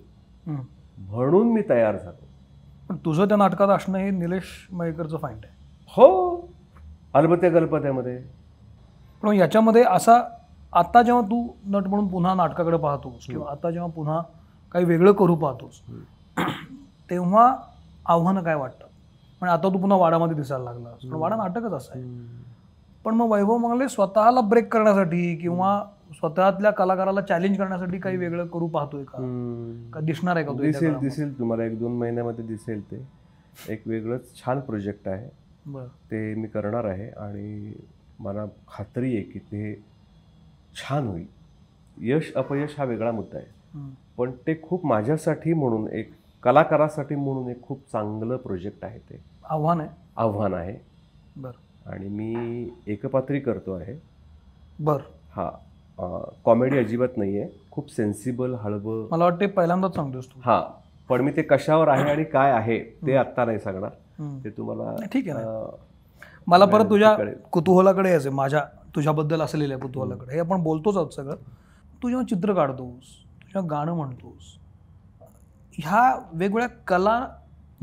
Speaker 1: म्हणून मी तयार झालो
Speaker 2: पण तुझं त्या नाटकात असणं हे निलेश मयेकरचं फाईंड आहे
Speaker 1: हो अलबत्या गलपत्यामध्ये
Speaker 2: पण याच्यामध्ये असा आता जेव्हा तू नट म्हणून पुन्हा नाटकाकडे पाहतोस किंवा आता जेव्हा पुन्हा काही वेगळं करू पाहतोस तेव्हा आव्हानं काय वाटतं पण आता तू पुन्हा वाडामध्ये दिसायला लागला पण वाडा नाटकच असं आहे पण मग वैभव मंगले स्वतःला ब्रेक करण्यासाठी किंवा स्वतःतल्या कलाकाराला चॅलेंज करण्यासाठी काही वेगळं करू पाहतोय का का दिसणार आहे का दिसेल दिसेल
Speaker 1: तुम्हाला एक दोन महिन्यामध्ये दिसेल ते एक वेगळंच छान प्रोजेक्ट आहे ते मी करणार आहे आणि मला खात्री आहे की ते छान होईल यश अपयश हा वेगळा मुद्दा आहे पण ते खूप माझ्यासाठी म्हणून एक कलाकारासाठी म्हणून एक खूप चांगलं प्रोजेक्ट आहे ते आव्हान आहे आव्हान आहे बरं आणि मी एकपात्री करतो आहे बर हा कॉमेडी अजिबात नाही आहे खूप सेन्सिबल हळव
Speaker 2: मला वाटते पहिल्यांदाच सांगतोस तू हां पण मी ते कशावर आहे आणि काय आहे ते आत्ता नाही सांगणार ते तुम्हाला ठीक आहे मला परत तुझ्या कुतूहलाकडे यायचं माझ्या तुझ्याबद्दल असलेल्या कुतूहलाकडे हे आपण बोलतोच आहोत सगळं तू जेव्हा चित्र काढतोस तू जेव्हा गाणं म्हणतोस ह्या वेगवेगळ्या कला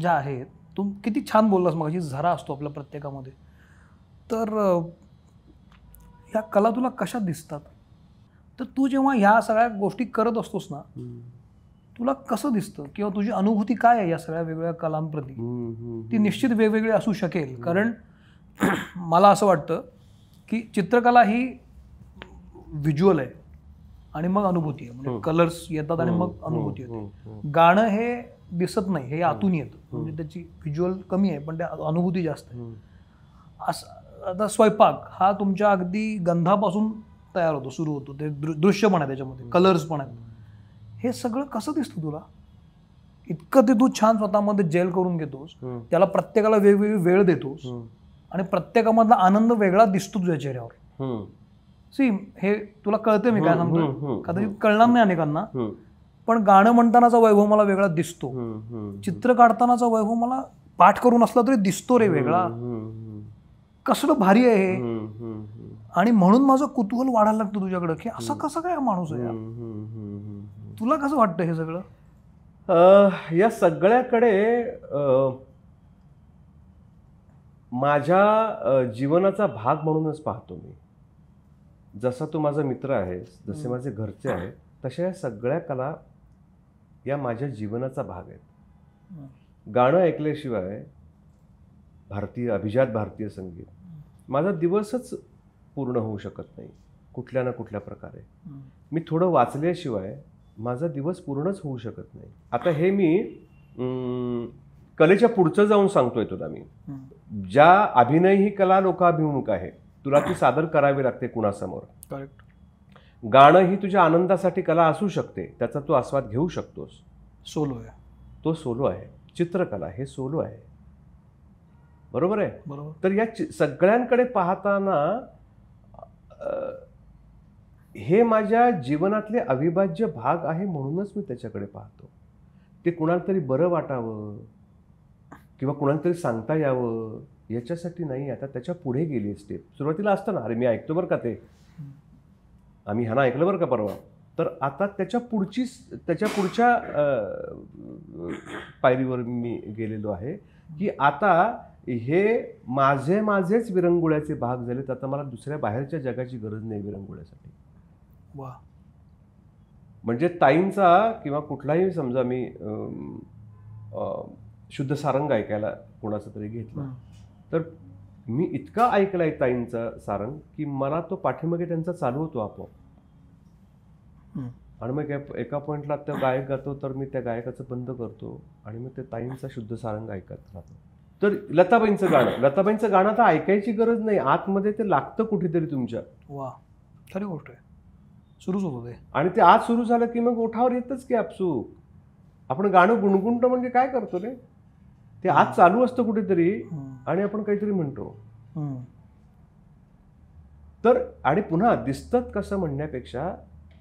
Speaker 2: ज्या आहेत तू किती छान बोललास मग झरा असतो आपल्या प्रत्येकामध्ये तर ह्या कला तुला कशा दिसतात तर तू जेव्हा ह्या सगळ्या गोष्टी करत असतोस ना तुला कसं दिसतं किंवा तुझी अनुभूती काय आहे या सगळ्या वेगवेगळ्या कलांप्रती ती निश्चित वेगवेगळी असू शकेल कारण मला असं वाटतं की चित्रकला ही व्हिज्युअल आहे आणि मग अनुभूती आहे म्हणजे हो. कलर्स येतात आणि हो, मग हो, अनुभूती येते गाणं हे दिसत नाही हे आतून येतं म्हणजे त्याची व्हिज्युअल कमी आहे पण त्या अनुभूती जास्त आहे असं आता स्वयंपाक हा तुमच्या अगदी गंधापासून तयार होतो सुरू होतो ते दृश्य पण आहे त्याच्यामध्ये कलर्स पण आहेत हे सगळं कसं दिसतं तुला इतकं ते तू छान स्वतःमध्ये जेल करून घेतोस त्याला प्रत्येकाला वेगवेगळी वेळ देतोस आणि प्रत्येकामधला आनंद वेगळा दिसतो तुझ्या चेहऱ्यावर सी हे तुला कळते मी काय सांगतो कदाचित कळणार नाही अनेकांना पण गाणं म्हणतानाचा वैभव मला वेगळा दिसतो चित्र काढतानाचा वैभव मला पाठ करून असला तरी दिसतो रे वेगळा कसलं भारी आहे आणि म्हणून माझं कुतूहल वाढायला लागतं तुझ्याकडं की असा कसा काय माणूस आहे तुला कसं वाटतं हे
Speaker 1: सगळं या सगळ्याकडे माझ्या जीवनाचा भाग म्हणूनच पाहतो मी जसा तू माझा मित्र आहेस जसे माझे घरचे आहे तशा या सगळ्या कला या माझ्या जीवनाचा भाग आहेत गाणं ऐकल्याशिवाय भारतीय अभिजात भारतीय संगीत माझा दिवसच पूर्ण होऊ शकत नाही कुठल्या ना कुठल्या प्रकारे मी थोडं वाचल्याशिवाय माझा दिवस पूर्णच होऊ शकत नाही आता हे मी कलेच्या पुढचं जाऊन सांगतोय तुला मी ज्या अभिनय ही कला लोकाभिमुख आहे तुला ती सादर करावी लागते कुणासमोर
Speaker 2: करेक्ट
Speaker 1: गाणं ही तुझ्या आनंदासाठी कला असू शकते त्याचा तू आस्वाद घेऊ शकतोस सोलो आहे तो सोलो आहे चित्रकला हे सोलो आहे बरोबर आहे तर या सगळ्यांकडे पाहताना हे माझ्या जीवनातले अविभाज्य भाग आहे म्हणूनच मी त्याच्याकडे पाहतो ते कुणाला तरी बरं वाटावं किंवा कुणाला तरी सांगता यावं याच्यासाठी नाही आता त्याच्या पुढे गेली असते सुरुवातीला असतं ना अरे मी ऐकतो बरं का ते आम्ही ह्यांना ऐकलं बरं का परवा तर आता त्याच्या पुढची त्याच्या पुढच्या पायरीवर मी गेलेलो आहे की आता हे माझे माझेच विरंगुळ्याचे भाग झाले तर आता मला दुसऱ्या बाहेरच्या जगाची गरज नाही विरंगुळ्यासाठी वा म्हणजे ताईंचा किंवा कुठलाही समजा मी शुद्ध सारंग ऐकायला कोणाचा तरी घेतला तर मी इतका ऐकलाय ताईंचा सारंग की मला तो पाठीमागे त्यांचा चालू होतो आपोआप आणि मग एका पॉईंटला त्या गायक गातो तर मी त्या गायकाचं बंद करतो आणि मग ते ताईंचा शुद्ध सारंग ऐकत राहतो तर लताबाईंचं गाणं लताबाईंचं गाणं तर ऐकायची गरज नाही आतमध्ये ते लागतं कुठेतरी तुमच्या
Speaker 2: वा खरी गोष्ट आहे सुरूच ते
Speaker 1: आणि ते आज सुरू झालं की मग ओठावर येतच की आपसूक आपण गाणं गुणगुणतो म्हणजे काय करतो रे ते आज चालू असतं कुठेतरी आणि आपण काहीतरी म्हणतो तर आणि पुन्हा दिसतात कसं म्हणण्यापेक्षा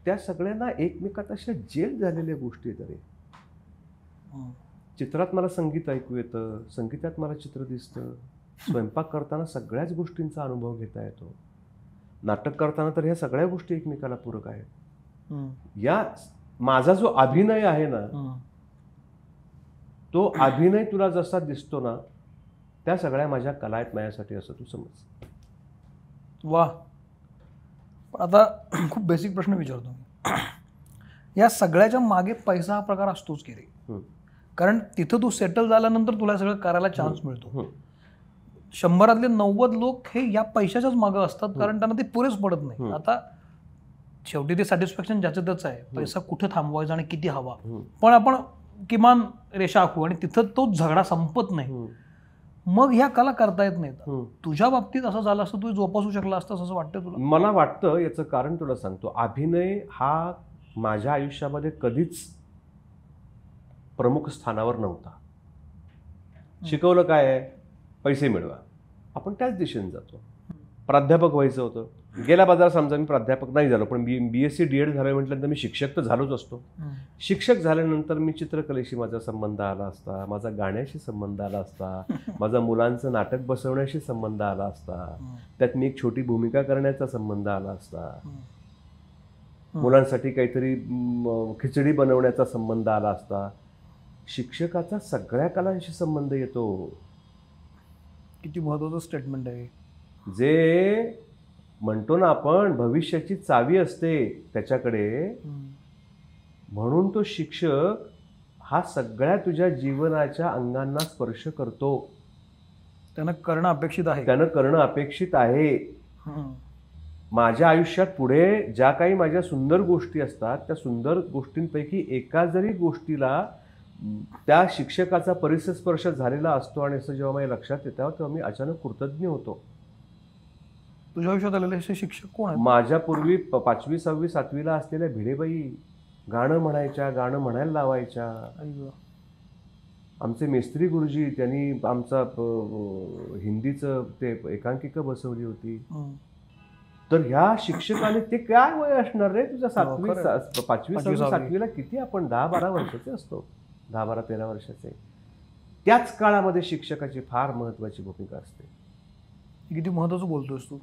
Speaker 1: त्या सगळ्यांना एकमेकात अशा जेल झालेल्या गोष्टी तरी चित्रात मला संगीत ऐकू येतं संगीतात मला चित्र दिसतं स्वयंपाक करताना सगळ्याच गोष्टींचा अनुभव घेता येतो नाटक करताना तर ह्या सगळ्या गोष्टी एकमेकाला पूरक
Speaker 3: आहेत
Speaker 1: या माझा जो अभिनय आहे ना तो अभिनय तुला जसा दिसतो ना त्या सगळ्या माझ्या कला आहेत माझ्यासाठी असं तू समज
Speaker 2: वा आता खूप बेसिक प्रश्न विचारतो या सगळ्याच्या मागे पैसा हा प्रकार असतोच की रे कारण तिथं तू सेटल झाल्यानंतर तुला सगळं करायला चान्स मिळतो शंभरातले नव्वद लोक हे या पैशाच्याच मागं असतात कारण त्यांना ते पुरेच पडत नाही आता शेवटी ते सॅटिस्फॅक्शन ज्याच्यातच आहे पैसा कुठं थांबवायचा आणि किती हवा पण आपण किमान रेषा आखू आणि तिथं तो झगडा संपत नाही मग ह्या कला करता येत नाहीत तुझ्या बाबतीत असं झालं असतं तू जोपासू शकला असतं असं वाटतं तुला
Speaker 1: मला वाटतं याचं कारण तुला सांगतो अभिनय हा माझ्या आयुष्यामध्ये कधीच प्रमुख स्थानावर नव्हता शिकवलं काय आहे पैसे मिळवा आपण त्याच दिशेने जातो प्राध्यापक व्हायचं होतं गेल्या बाजार समजा मी प्राध्यापक नाही झालो पण B B S C D Ed झालं म्हटल्यानंतर मी शिक्षक तर झालोच असतो शिक्षक झाल्यानंतर मी चित्रकलेशी माझा संबंध आला असता माझा गाण्याशी संबंध आला असता माझा मुलांचं नाटक बसवण्याशी संबंध आला असता त्यात मी एक छोटी भूमिका करण्याचा संबंध आला असता मुलांसाठी काहीतरी खिचडी बनवण्याचा संबंध आला असता शिक्षकाचा सगळ्या कलांशी संबंध येतो
Speaker 2: किती महत्त्वाचं स्टेटमेंट आहे
Speaker 1: जे म्हणतो ना आपण भविष्याची चावी असते त्याच्याकडे म्हणून तो शिक्षक हा सगळ्या तुझ्या जीवनाच्या अंगांना स्पर्श करतो त्यानं करणं अपेक्षित आहे त्यानं करणं अपेक्षित आहे माझ्या आयुष्यात पुढे ज्या काही माझ्या सुंदर गोष्टी असतात त्या सुंदर गोष्टींपैकी एका जरी गोष्टीला त्या शिक्षकाचा परिसस्पर्श झालेला असतो आणि असं जेव्हा माझ्या लक्षात येतं तेव्हा मी अचानक कृतज्ञ होतो तुझ्या आयुष्यात आलेले असे शिक्षक कोण माझ्यापूर्वी पाचवी सहावी सातवीला असलेल्या भिडेबाई गाणं म्हणायच्या गाणं म्हणायला लावायच्या आमचे मेस्त्री गुरुजी त्यांनी आमचा हिंदीचं ते एकांकिका बसवली होती तर ह्या शिक्षकाने ते काय वय असणार रे तुझ्या हो, सातवी पाचवी सहावी सातवीला किती आपण दहा बारा वर्षाचे असतो दहा बारा तेरा वर्षाचे त्याच काळामध्ये शिक्षकाची फार महत्त्वाची भूमिका असते
Speaker 2: किती महत्त्वाचं बोलतोस तू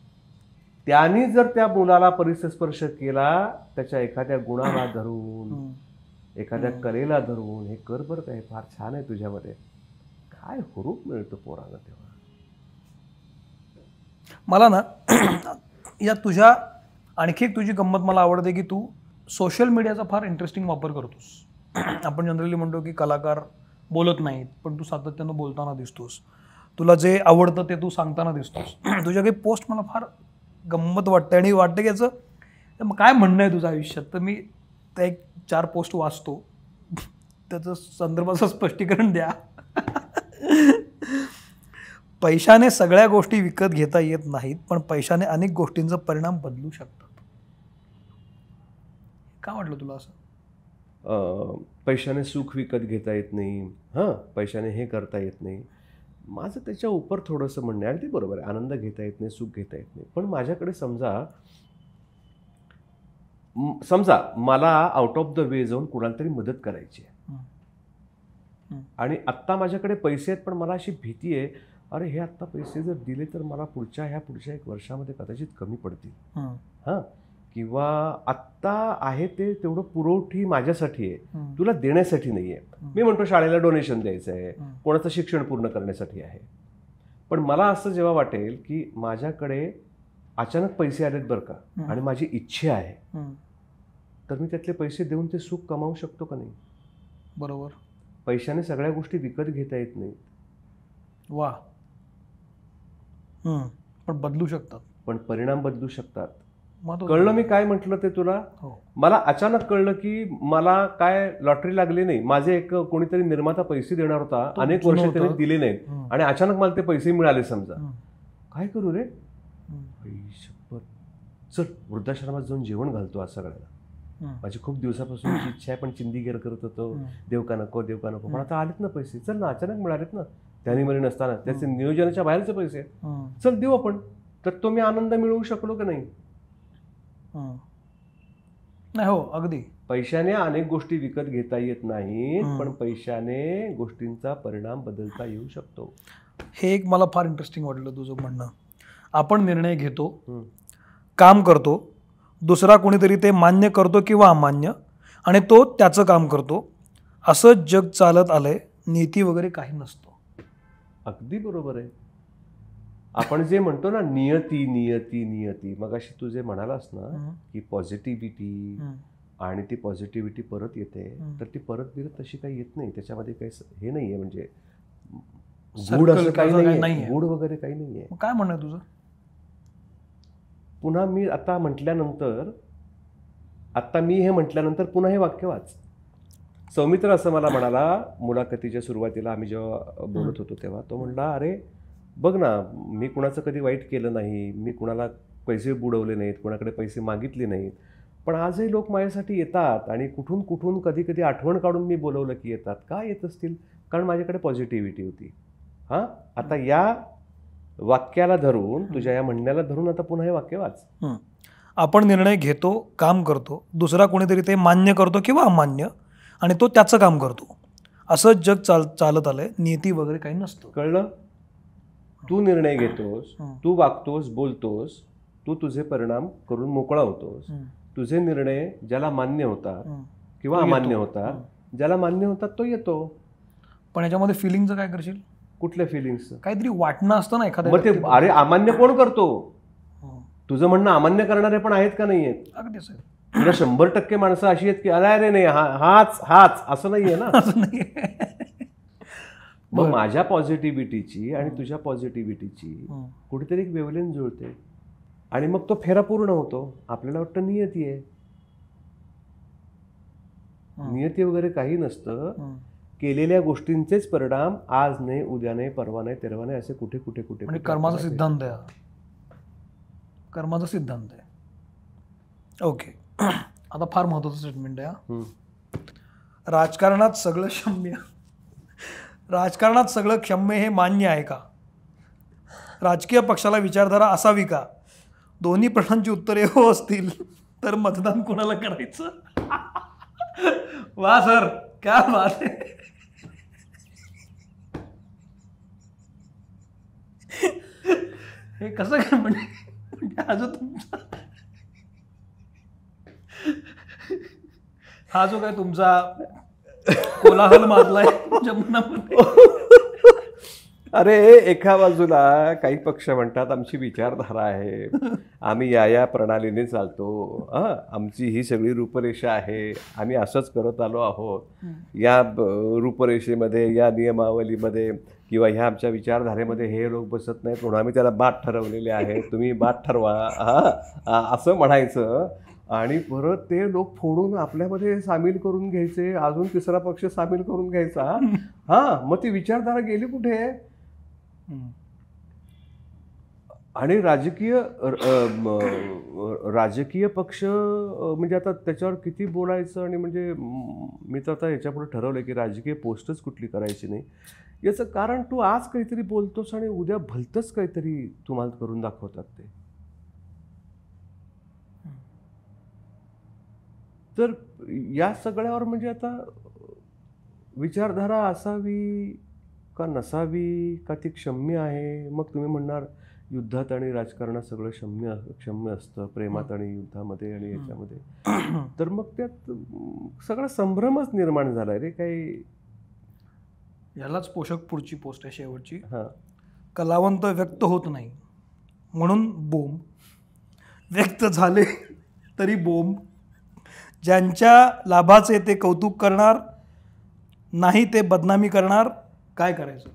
Speaker 1: त्यांनी जर त्या मुलाला परिसस्पर्श केला त्याच्या एखाद्या गुणाला धरून एखाद्या कलेला धरून हे कर बरं काय फार छान आहे तुझ्यामध्ये काय हुरूप मिळतो पोराला तेव्हा
Speaker 2: मला ना या तुझ्या आणखी एक तुझी गंमत मला आवडते की तू सोशल मीडियाचा फार इंटरेस्टिंग वापर करतोस आपण जनरली म्हणतो की कलाकार बोलत नाहीत पण तू सातत्यानं बोलताना दिसतोस तुला जे आवडतं ते तू सांगताना दिसतोस तुझ्या काही पोस्ट मला फार गंमत वाटते आणि वाटतं की याचं मग काय म्हणणं आहे तुझं आयुष्यात तर मी त्या एक चार पोस्ट वाचतो त्याचं संदर्भाचं स्पष्टीकरण द्या पैशाने सगळ्या गोष्टी विकत घेता येत नाहीत पण पैशाने अनेक गोष्टींचा परिणाम बदलू शकतात का वाटलं तुला असं
Speaker 1: पैशाने सुख विकत घेता येत नाही हां पैशाने हे करता येत नाही माझं त्याच्या उपर थोडंसं म्हणणं आहे ते बरोबर आहे आनंद घेता येत नाही सुख घेता येत नाही पण माझ्याकडे समजा समजा मला आउट ऑफ द वे जाऊन कुणाला तरी मदत करायची आहे आणि आत्ता माझ्याकडे पैसे आहेत पण मला अशी भीती आहे अरे हे आत्ता पैसे जर दिले तर मला पुढच्या ह्या पुढच्या एक वर्षामध्ये कदाचित कमी पडतील हां किंवा आत्ता आहे ते तेवढं पुरवठी माझ्यासाठी आहे तुला देण्यासाठी नाही आहे मी म्हणतो शाळेला डोनेशन द्यायचं आहे कोणाचं शिक्षण पूर्ण करण्यासाठी आहे पण मला असं जेव्हा वाटेल की माझ्याकडे अचानक पैसे आलेत बरं का आणि माझी इच्छा आहे तर मी त्यातले पैसे देऊन ते सुख कमावू शकतो का नाही बरोबर पैशाने सगळ्या गोष्टी विकत घेता येत नाहीत वा पण बदलू शकतात पण परिणाम बदलू शकतात कळलं मी काय म्हटलं ते तुला हो. मला अचानक कळलं की मला काय लॉटरी लागली नाही माझे एक कोणीतरी निर्माता पैसे देणार होता अनेक वर्ष त्यांनी दिले नाहीत आणि अचानक मला ते पैसे मिळाले समजा काय करू रे चल वृद्धाश्रमात जाऊन जेवण घालतो आज सगळ्याला माझी खूप दिवसापासून इच्छा आहे पण चिंदीगेर करत होतो देवका नको देवका नको पण आता आलेत ना पैसे चल ना अचानक मिळालेत ना त्याने नसताना त्याचे नियोजनाच्या बाहेरचे पैसे चल देऊ आपण तर तो मी आनंद मिळवू शकलो का नाही
Speaker 3: नाही
Speaker 1: हो अगदी पैशाने अनेक गोष्टी विकत घेता येत नाहीत पण पैशाने गोष्टींचा परिणाम बदलता येऊ शकतो
Speaker 2: हे एक मला फार इंटरेस्टिंग वाटलं तुझं म्हणणं आपण निर्णय घेतो काम करतो दुसरा कोणीतरी ते मान्य करतो किंवा अमान्य आणि तो त्याचं काम करतो असं जग चालत आलंय नीती वगैरे काही नसतो
Speaker 1: अगदी बरोबर आहे आपण जे म्हणतो ना नियती नियती नियती मग अशी तू जे म्हणालास ना की पॉझिटिव्हिटी आणि ती पॉझिटिव्हिटी परत येते तर ती परत बिरत तशी काही येत नाही त्याच्यामध्ये काही हे नाहीये म्हणजे गुड असं काही नाही गुड वगैरे काही नाहीये आहे काय म्हणणं तुझं पुन्हा मी आता म्हटल्यानंतर आता मी हे म्हटल्यानंतर पुन्हा हे वाक्य वाच सौमित्र असं मला म्हणाला मुलाखतीच्या सुरुवातीला आम्ही जेव्हा बोलत होतो तेव्हा तो म्हणला अरे बघ ना मी कुणाचं कधी वाईट केलं नाही मी कुणाला पैसे बुडवले नाहीत कुणाकडे पैसे मागितले नाहीत पण आजही लोक माझ्यासाठी येतात आणि कुठून कुठून कधी कधी आठवण काढून मी बोलवलं की येतात का येत असतील कारण माझ्याकडे पॉझिटिव्हिटी होती हां आता या वाक्याला धरून तुझ्या या म्हणण्याला धरून आता पुन्हा हे वाक्य वाच
Speaker 2: आपण निर्णय घेतो काम करतो दुसरा कोणीतरी ते मान्य करतो किंवा अमान्य आणि तो त्याचं काम करतो असं जग चाल चालत आलंय नीती वगैरे काही नसतं कळलं तू निर्णय
Speaker 1: घेतोस तू वागतोस बोलतोस तू तुझे परिणाम करून मोकळा होतोस तुझे निर्णय ज्याला मान्य होता किंवा अमान्य होता ज्याला मान्य होतात तो येतो पण याच्यामध्ये फिलिंग काय करशील कुठल्या फिलिंग काहीतरी वाटणं असतं ना एखादं मग ते अरे अमान्य कोण करतो तुझं म्हणणं अमान्य करणारे पण आहेत का नाही
Speaker 2: आहेत
Speaker 1: शंभर टक्के माणसं अशी आहेत की अरे अरे नाही हाच हाच असं नाही आहे ना असं नाही मग माझ्या पॉझिटिव्हिटीची आणि तुझ्या पॉझिटिव्हिटीची कुठेतरी एक वेवलेन जुळते आणि मग तो फेरा पूर्ण होतो आपल्याला वाटतं नियती आहे नियती वगैरे काही नसतं केलेल्या गोष्टींचेच परिणाम आज नाही उद्या नाही परवा नाही तेरवा नाही असे कुठे कुठे कुठे म्हणजे कर्माचा सिद्धांत
Speaker 2: आहे कर्माचा सिद्धांत आहे ओके आता फार महत्वाचं स्टेटमेंट आहे राजकारणात सगळं शम्य राजकारणात सगळं क्षम्य हे मान्य आहे का राजकीय पक्षाला विचारधारा असावी का दोन्ही प्रश्नांची उत्तरे हो असतील तर मतदान कोणाला करायचं वा सर काय बात आहे हे कसं काय म्हणजे हा जो तुमचा हा जो काय तुमचा कोलाहल माजलाय
Speaker 1: अरे एका बाजूला काही पक्ष म्हणतात आमची विचारधारा आहे आम्ही या या प्रणालीने चालतो आमची ही सगळी रूपरेषा आहे आम्ही असंच करत आलो आहोत या रूपरेषेमध्ये या नियमावलीमध्ये किंवा ह्या आमच्या विचारधारेमध्ये हे लोक बसत नाहीत म्हणून आम्ही त्याला बाद ठरवलेले आहे तुम्ही बाद ठरवा असं म्हणायचं आणि परत ते लोक फोडून आपल्यामध्ये सामील करून घ्यायचे अजून तिसरा पक्ष सामील करून घ्यायचा हा मग ती विचारधारा गेली कुठे आणि राजकीय राजकीय पक्ष म्हणजे आता त्याच्यावर किती बोलायचं आणि म्हणजे मी तर आता याच्यापुढे ठरवलं की राजकीय पोस्टच कुठली करायची नाही याचं कारण तू आज काहीतरी बोलतोस आणि उद्या भलतंच काहीतरी तुम्हाला करून दाखवतात ते तर या सगळ्यावर म्हणजे आता विचारधारा असावी का नसावी का ती क्षम्य आहे मग तुम्ही म्हणणार युद्धात आणि राजकारणात सगळं क्षम्य क्षम्य असतं प्रेमात आणि युद्धामध्ये आणि याच्यामध्ये तर मग त्यात सगळा संभ्रमच निर्माण झाला रे काही
Speaker 2: यालाच पोषक पुढची पोस्ट आहे शेवटची हां कलावंत व्यक्त होत नाही म्हणून बोंब व्यक्त झाले तरी बोंब ज्यांच्या लाभाचे ते कौतुक करणार नाही ते बदनामी करणार काय करायचं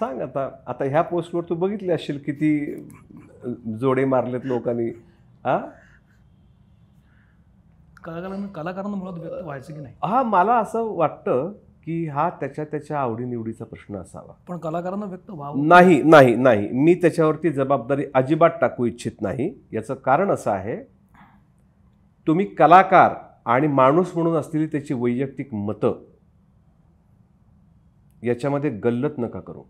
Speaker 2: सांग आता आता ह्या
Speaker 1: पोस्टवर तू बघितले असेल किती जोडे मारलेत लोकांनी हा
Speaker 2: कलाकारांना कलाकारांना मुळात व्यक्त व्हायचं की नाही
Speaker 1: हा मला असं वाटतं की हा त्याच्या त्याच्या आवडीनिवडीचा प्रश्न असावा
Speaker 2: पण कलाकारांना व्यक्त व्हावं नाही
Speaker 1: नाही नाही मी त्याच्यावरती जबाबदारी अजिबात टाकू इच्छित नाही याचं कारण असं आहे तुम्ही कलाकार आणि माणूस म्हणून असलेली त्याची वैयक्तिक मतं याच्यामध्ये गल्लत नका करू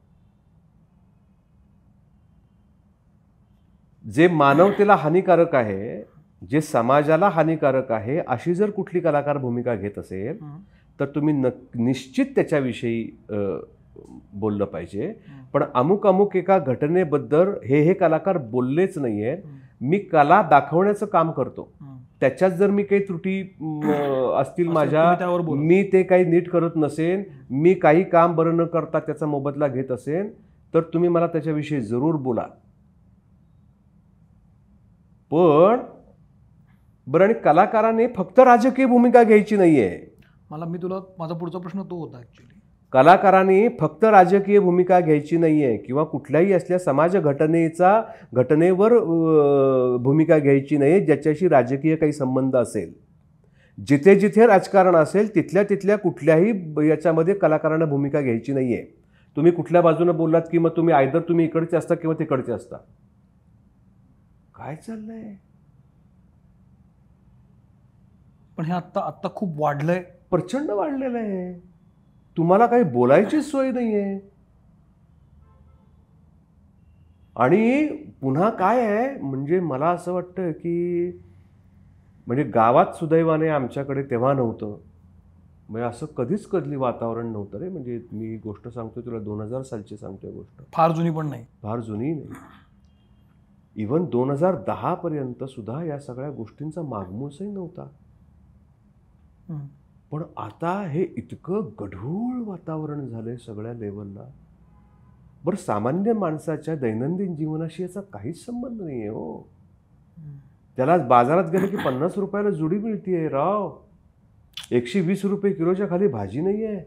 Speaker 1: जे मानवतेला हानिकारक आहे जे समाजाला हानिकारक आहे अशी जर कुठली कलाकार भूमिका घेत असेल तर तुम्ही न निश्चित त्याच्याविषयी बोललं पाहिजे पण अमुक अमुक एका घटनेबद्दल हे हे कलाकार बोललेच नाही मी कला दाखवण्याचं काम करतो त्याच्यात जर मी काही त्रुटी असतील माझ्या मी ते काही नीट करत नसेन मी काही काम बरं न करता त्याचा मोबदला घेत असेन तर तुम्ही मला त्याच्याविषयी जरूर बोला पण बरं आणि कलाकाराने फक्त राजकीय भूमिका घ्यायची नाही आहे
Speaker 2: मला मी तुला माझा पुढचा प्रश्न तो होता ॲक्च्युली
Speaker 1: कलाकारांनी फक्त राजकीय भूमिका घ्यायची नाही आहे किंवा कुठल्याही असल्या समाज घटनेचा घटनेवर भूमिका घ्यायची नाही ज्याच्याशी राजकीय काही संबंध असेल जिथे जिथे राजकारण असेल तिथल्या तिथल्या कुठल्याही याच्यामध्ये कलाकारांना भूमिका घ्यायची नाही आहे तुम्ही कुठल्या बाजूने बोललात की मग तुम्ही आयदर तुम्ही इकडचे असता किंवा तिकडचे असता
Speaker 2: काय चाललंय पण हे आत्ता आत्ता खूप वाढलंय
Speaker 1: प्रचंड वाढलेलं आहे तुम्हाला काही बोलायचीच सोय नाही आहे आणि पुन्हा काय आहे म्हणजे मला असं वाटतं की म्हणजे गावात सुदैवाने आमच्याकडे तेव्हा नव्हतं म्हणजे असं कधीच कधली वातावरण नव्हतं रे म्हणजे मी गोष्ट सांगतो तुला दोन हजार सालची सांगतोय गोष्ट
Speaker 2: फार जुनी पण नाही
Speaker 1: फार जुनी नाही इवन दोन हजार दहापर्यंत सुद्धा या सगळ्या गोष्टींचा मागमूसही नव्हता पण आता हे इतकं गढूळ वातावरण झालं आहे सगळ्या लेवलला बरं सामान्य माणसाच्या दैनंदिन जीवनाशी याचा काहीच संबंध नाही आहे हो त्याला बाजारात गेलं की पन्नास रुपयाला जुडी आहे राव एकशे वीस रुपये किलोच्या खाली भाजी नाही आहे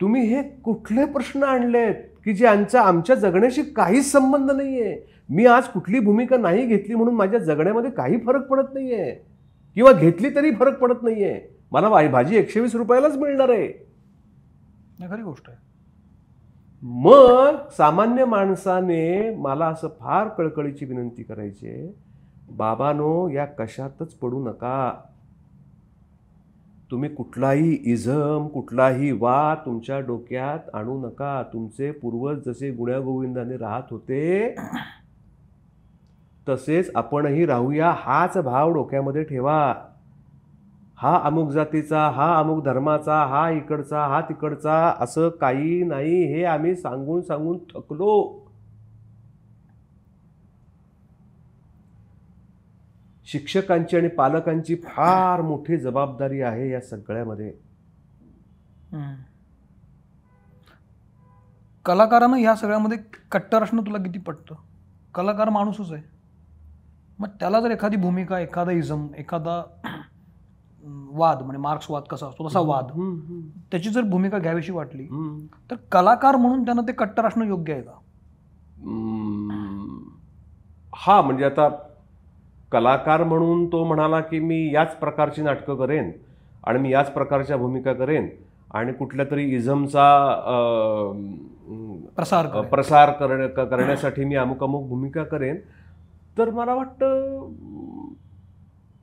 Speaker 1: तुम्ही हे कुठले प्रश्न आणलेत की जे आमचा आमच्या जगण्याशी काहीच संबंध नाही आहे मी आज कुठली भूमिका नाही घेतली म्हणून माझ्या जगण्यामध्ये काही फरक पडत नाही आहे किंवा घेतली तरी फरक पडत नाहीये आहे मला भाजी एकशे वीस रुपयालाच मिळणार आहे खरी गोष्ट आहे मग सामान्य माणसाने मला असं फार कळकळीची विनंती करायची बाबानो या कशातच पडू नका तुम्ही कुठलाही इझम कुठलाही वा तुमच्या डोक्यात आणू नका तुमचे पूर्वज जसे गुण्यागोविंदाने राहत होते तसेच आपणही राहूया हाच भाव डोक्यामध्ये ठेवा हा अमुक जातीचा हा अमुक धर्माचा हा इकडचा हा तिकडचा असं काही नाही हे आम्ही सांगून सांगून थकलो शिक्षकांची आणि पालकांची फार मोठी जबाबदारी आहे या सगळ्यामध्ये
Speaker 2: कलाकारानं या सगळ्यामध्ये कट्टर असणं तुला किती पटतं कलाकार माणूसच आहे मग त्याला जर एखादी भूमिका एखादा इझम एखादा वाद म्हणजे मार्क्सवाद कसा असतो तसा वाद त्याची जर भूमिका घ्यावीशी वाटली तर कलाकार म्हणून त्यांना ते कट्टर असणं योग्य आहे का
Speaker 1: हा म्हणजे आता कलाकार म्हणून तो म्हणाला की मी याच प्रकारची नाटकं करेन आणि मी याच प्रकारच्या भूमिका करेन आणि कुठल्या तरी इझमचा प्रसार प्रसार करण्यासाठी मी अमुक अमुक भूमिका करेन तर मला वाटतं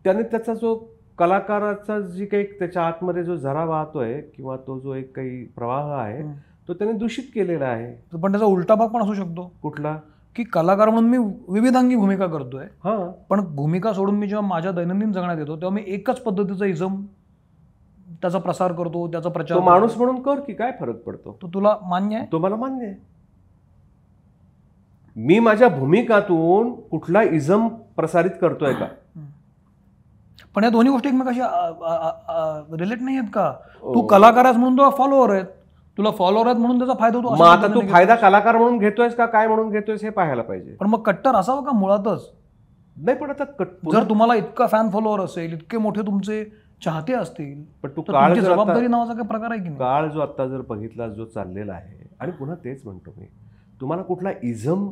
Speaker 1: त्याने त्याचा जो कलाकाराचा जी काही त्याच्या आतमध्ये जो झरा वाहतोय किंवा तो जो एक काही प्रवाह आहे तो त्याने दूषित केलेला
Speaker 2: आहे पण त्याचा उलटा भाग पण असू शकतो कुठला की कलाकार म्हणून मी विविधांगी भूमिका करतोय पण भूमिका सोडून मी जेव्हा माझ्या दैनंदिन जगण्यात येतो तेव्हा मी एकच पद्धतीचा इजम त्याचा प्रसार करतो त्याचा प्रचार माणूस
Speaker 1: म्हणून कर की काय फरक पडतो
Speaker 2: तो तुला मान्य आहे तो मला मान्य आहे
Speaker 1: मी माझ्या भूमिकातून कुठला इजम प्रसारित करतोय का
Speaker 2: पण या दोन्ही गोष्टी एकमेकाशी रिलेट नाही आहेत का हो. तू कलाकार म्हणून तुला फॉलोअर आहेत तुला फॉलोअर आहेत म्हणून त्याचा फायदा होतो आता तू फायदा कलाकार म्हणून घेतोयस का काय म्हणून घेतोयस हे पाहायला पाहिजे पण मग कट्टर असावं का मुळातच नाही पण आता कट जर तुम्हाला इतका फॅन फॉलोअर असेल इतके मोठे तुमचे चाहते असतील पण तू काळ जबाबदारी नावाचा काही प्रकार आहे की
Speaker 1: काळ जो आता जर बघितला जो चाललेला आहे आणि पुन्हा तेच म्हणतो मी तुम्हाला कुठला इझम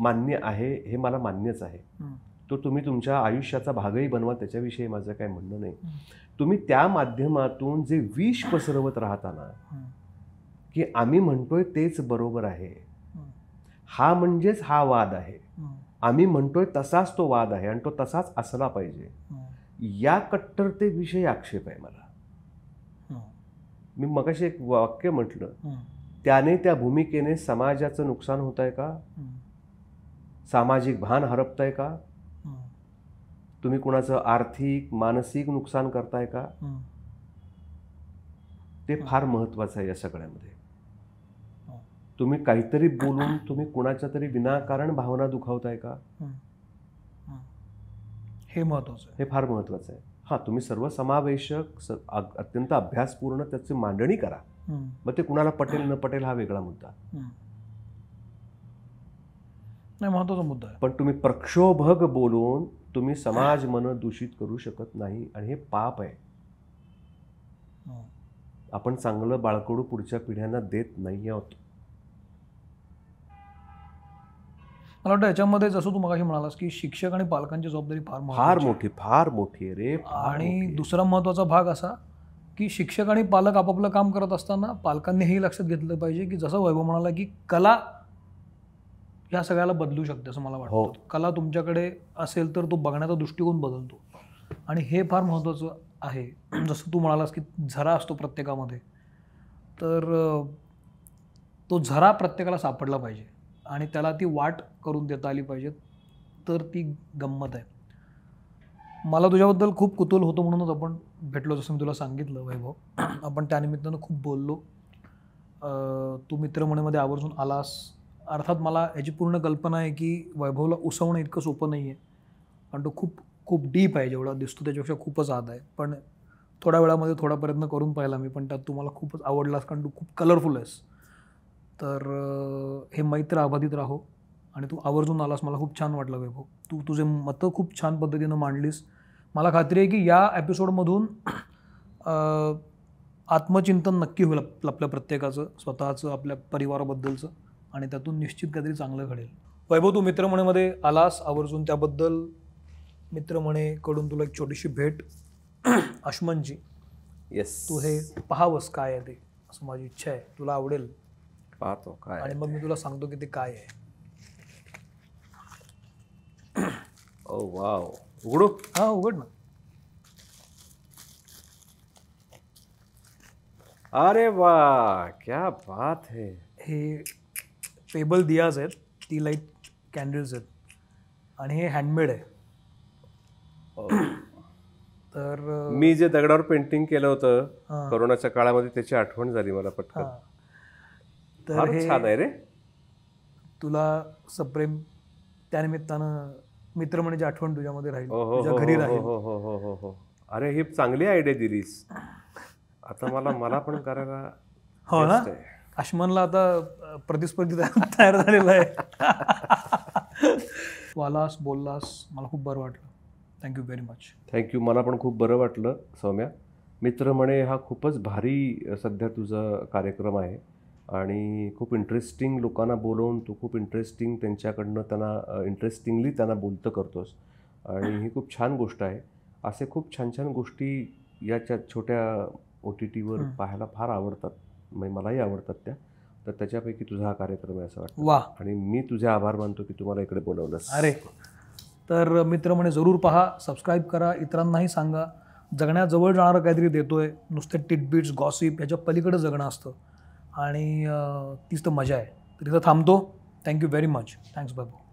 Speaker 1: मान्य आहे हे मला मान्यच आहे तो तुम्ही तुमच्या आयुष्याचा भागही बनवा त्याच्याविषयी माझं काही म्हणणं नाही तुम्ही त्या माध्यमातून जे विष पसरवत राहताना की आम्ही म्हणतोय तेच बरोबर आहे हा म्हणजेच हा वाद आहे आम्ही म्हणतोय तसाच तो वाद आहे आणि तो तसाच असला पाहिजे या कट्टरतेविषयी आक्षेप आहे मला मी मगाशी एक वाक्य म्हटलं त्याने त्या भूमिकेने समाजाचं नुकसान होत आहे का सामाजिक भान हरपताय का तुम्ही कुणाचं आर्थिक मानसिक नुकसान करताय का ते फार महत्वाचं आहे या सगळ्यामध्ये हो. तुम्ही काहीतरी बोलून तुम्ही कुणाच्या तरी विनाकारण भावना दुखावताय का हे महत्वाचं हे फार महत्वाचं आहे हा तुम्ही सर्व समावेशक अत्यंत अभ्यासपूर्ण त्याची मांडणी करा मग ते कुणाला पटेल न पटेल हा वेगळा मुद्दा
Speaker 2: नाही महत्वाचा मुद्दा
Speaker 1: आहे पण तुम्ही प्रक्षोभक बोलून तुम्ही समाज मन दूषित करू शकत नाही आणि हे पाप आहे हो. आपण चांगलं बाळकडू पुढच्या पिढ्यांना देत नाही आहोत
Speaker 2: मला वाटतं याच्यामध्ये जसं तू मगाशी म्हणालास की शिक्षक आणि पालकांची जबाबदारी फार फार मोठी
Speaker 1: फार मोठी रे आणि
Speaker 2: दुसरा महत्त्वाचा भाग असा की शिक्षक आणि पालक आपापलं काम करत असताना पालकांनी हे लक्षात घेतलं पाहिजे की जसं वैभव म्हणाला की कला ह्या सगळ्याला बदलू शकते असं मला हो. वाटतं कला तुमच्याकडे असेल तर तो बघण्याचा दृष्टिकोन बदलतो आणि हे फार महत्त्वाचं आहे जसं तू म्हणालास की झरा असतो प्रत्येकामध्ये तर तो झरा प्रत्येकाला सापडला पाहिजे आणि त्याला ती वाट करून देता आली पाहिजे तर ती गंमत आहे मला तुझ्याबद्दल खूप कुतूल होतं म्हणूनच आपण भेटलो जसं मी तुला सांगितलं वैभव आपण त्यानिमित्तानं खूप बोललो तू मित्रमणीमध्ये आवर्जून आलास अर्थात मला याची पूर्ण कल्पना आहे की वैभवला उसवणं इतकं सोपं नाही आहे कारण तो खूप खूप डीप आहे जेवढा दिसतो त्याच्यापेक्षा खूपच आत आहे पण थोड्या वेळामध्ये थोडा प्रयत्न करून पाहिला मी पण त्यात तुम्हाला खूपच आवडलास कारण तू खूप कलरफुल आहेस तर हे मैत्र आबाधित राहो आणि तू आवर्जून आलास मला खूप छान वाटलं वैभव तू तुझे मतं खूप छान पद्धतीनं मांडलीस मला खात्री आहे की या एपिसोडमधून आत्मचिंतन नक्की होईल आपल्या प्रत्येकाचं स्वतःचं आपल्या परिवाराबद्दलचं आणि त्यातून निश्चित काहीतरी चांगलं घडेल वैभव तू मित्रमणेमध्ये आलास आवर्जून त्याबद्दल मित्रमणेकडून तुला एक छोटीशी भेट अश्मनजी येस तू हे पाहावंस काय आहे ते असं माझी इच्छा आहे तुला आवडेल पाहतो काय आणि मग मी तुला सांगतो की ते काय आहे ओ वाव oh, उघडू हा उघड ना
Speaker 1: अरे वा क्या बात है
Speaker 2: हे फेबल दियाज आहेत ती लाईट कॅन्डल्स आहेत आणि हे हँडमेड आहे तर मी
Speaker 1: जे दगडावर पेंटिंग केलं होतं कोरोनाच्या काळामध्ये त्याची आठवण झाली मला पटकन
Speaker 2: तर हे छान आहे रे तुला सप्रेम त्यानिमित्तानं मित्र म्हणजे आठवण तुझ्यामध्ये राहील हो, हो, तुझ्या हो, घरी
Speaker 1: राहील अरे ही चांगली आयडिया दिलीस आता मला मला पण करायला
Speaker 2: हो ना अश्मनला आता प्रतिस्पर्धी तयार झालेला आहे वालास बोललास मला खूप बरं वाटलं थँक्यू व्हेरी मच
Speaker 1: थँक्यू मला पण खूप बरं वाटलं सौम्या मित्र म्हणे हा खूपच भारी सध्या तुझा कार्यक्रम आहे आणि खूप इंटरेस्टिंग लोकांना बोलवून तू खूप इंटरेस्टिंग त्यांच्याकडनं त्यांना इंटरेस्टिंगली त्यांना बोलतं करतोस आणि ही खूप छान गोष्ट आहे असे खूप छान छान गोष्टी याच्या छोट्या ओ टी टीवर पाहायला फार आवडतात म्हणजे मलाही आवडतात त्या तर त्याच्यापैकी तुझा हा कार्यक्रम आहे असं वाटतं वा आणि मी तुझे आभार मानतो की तुम्हाला इकडे बोलवलं अरे
Speaker 2: तर मित्र म्हणे जरूर पहा सबस्क्राईब करा इतरांनाही सांगा जगण्याजवळ जाणारं काहीतरी देतो आहे नुसते टिटबिट्स गॉसिप याच्या पलीकडे जगणं असतं आणि तीच तर मजा आहे तर तिथं थांबतो थँक्यू व्हेरी मच थँक्स बाबू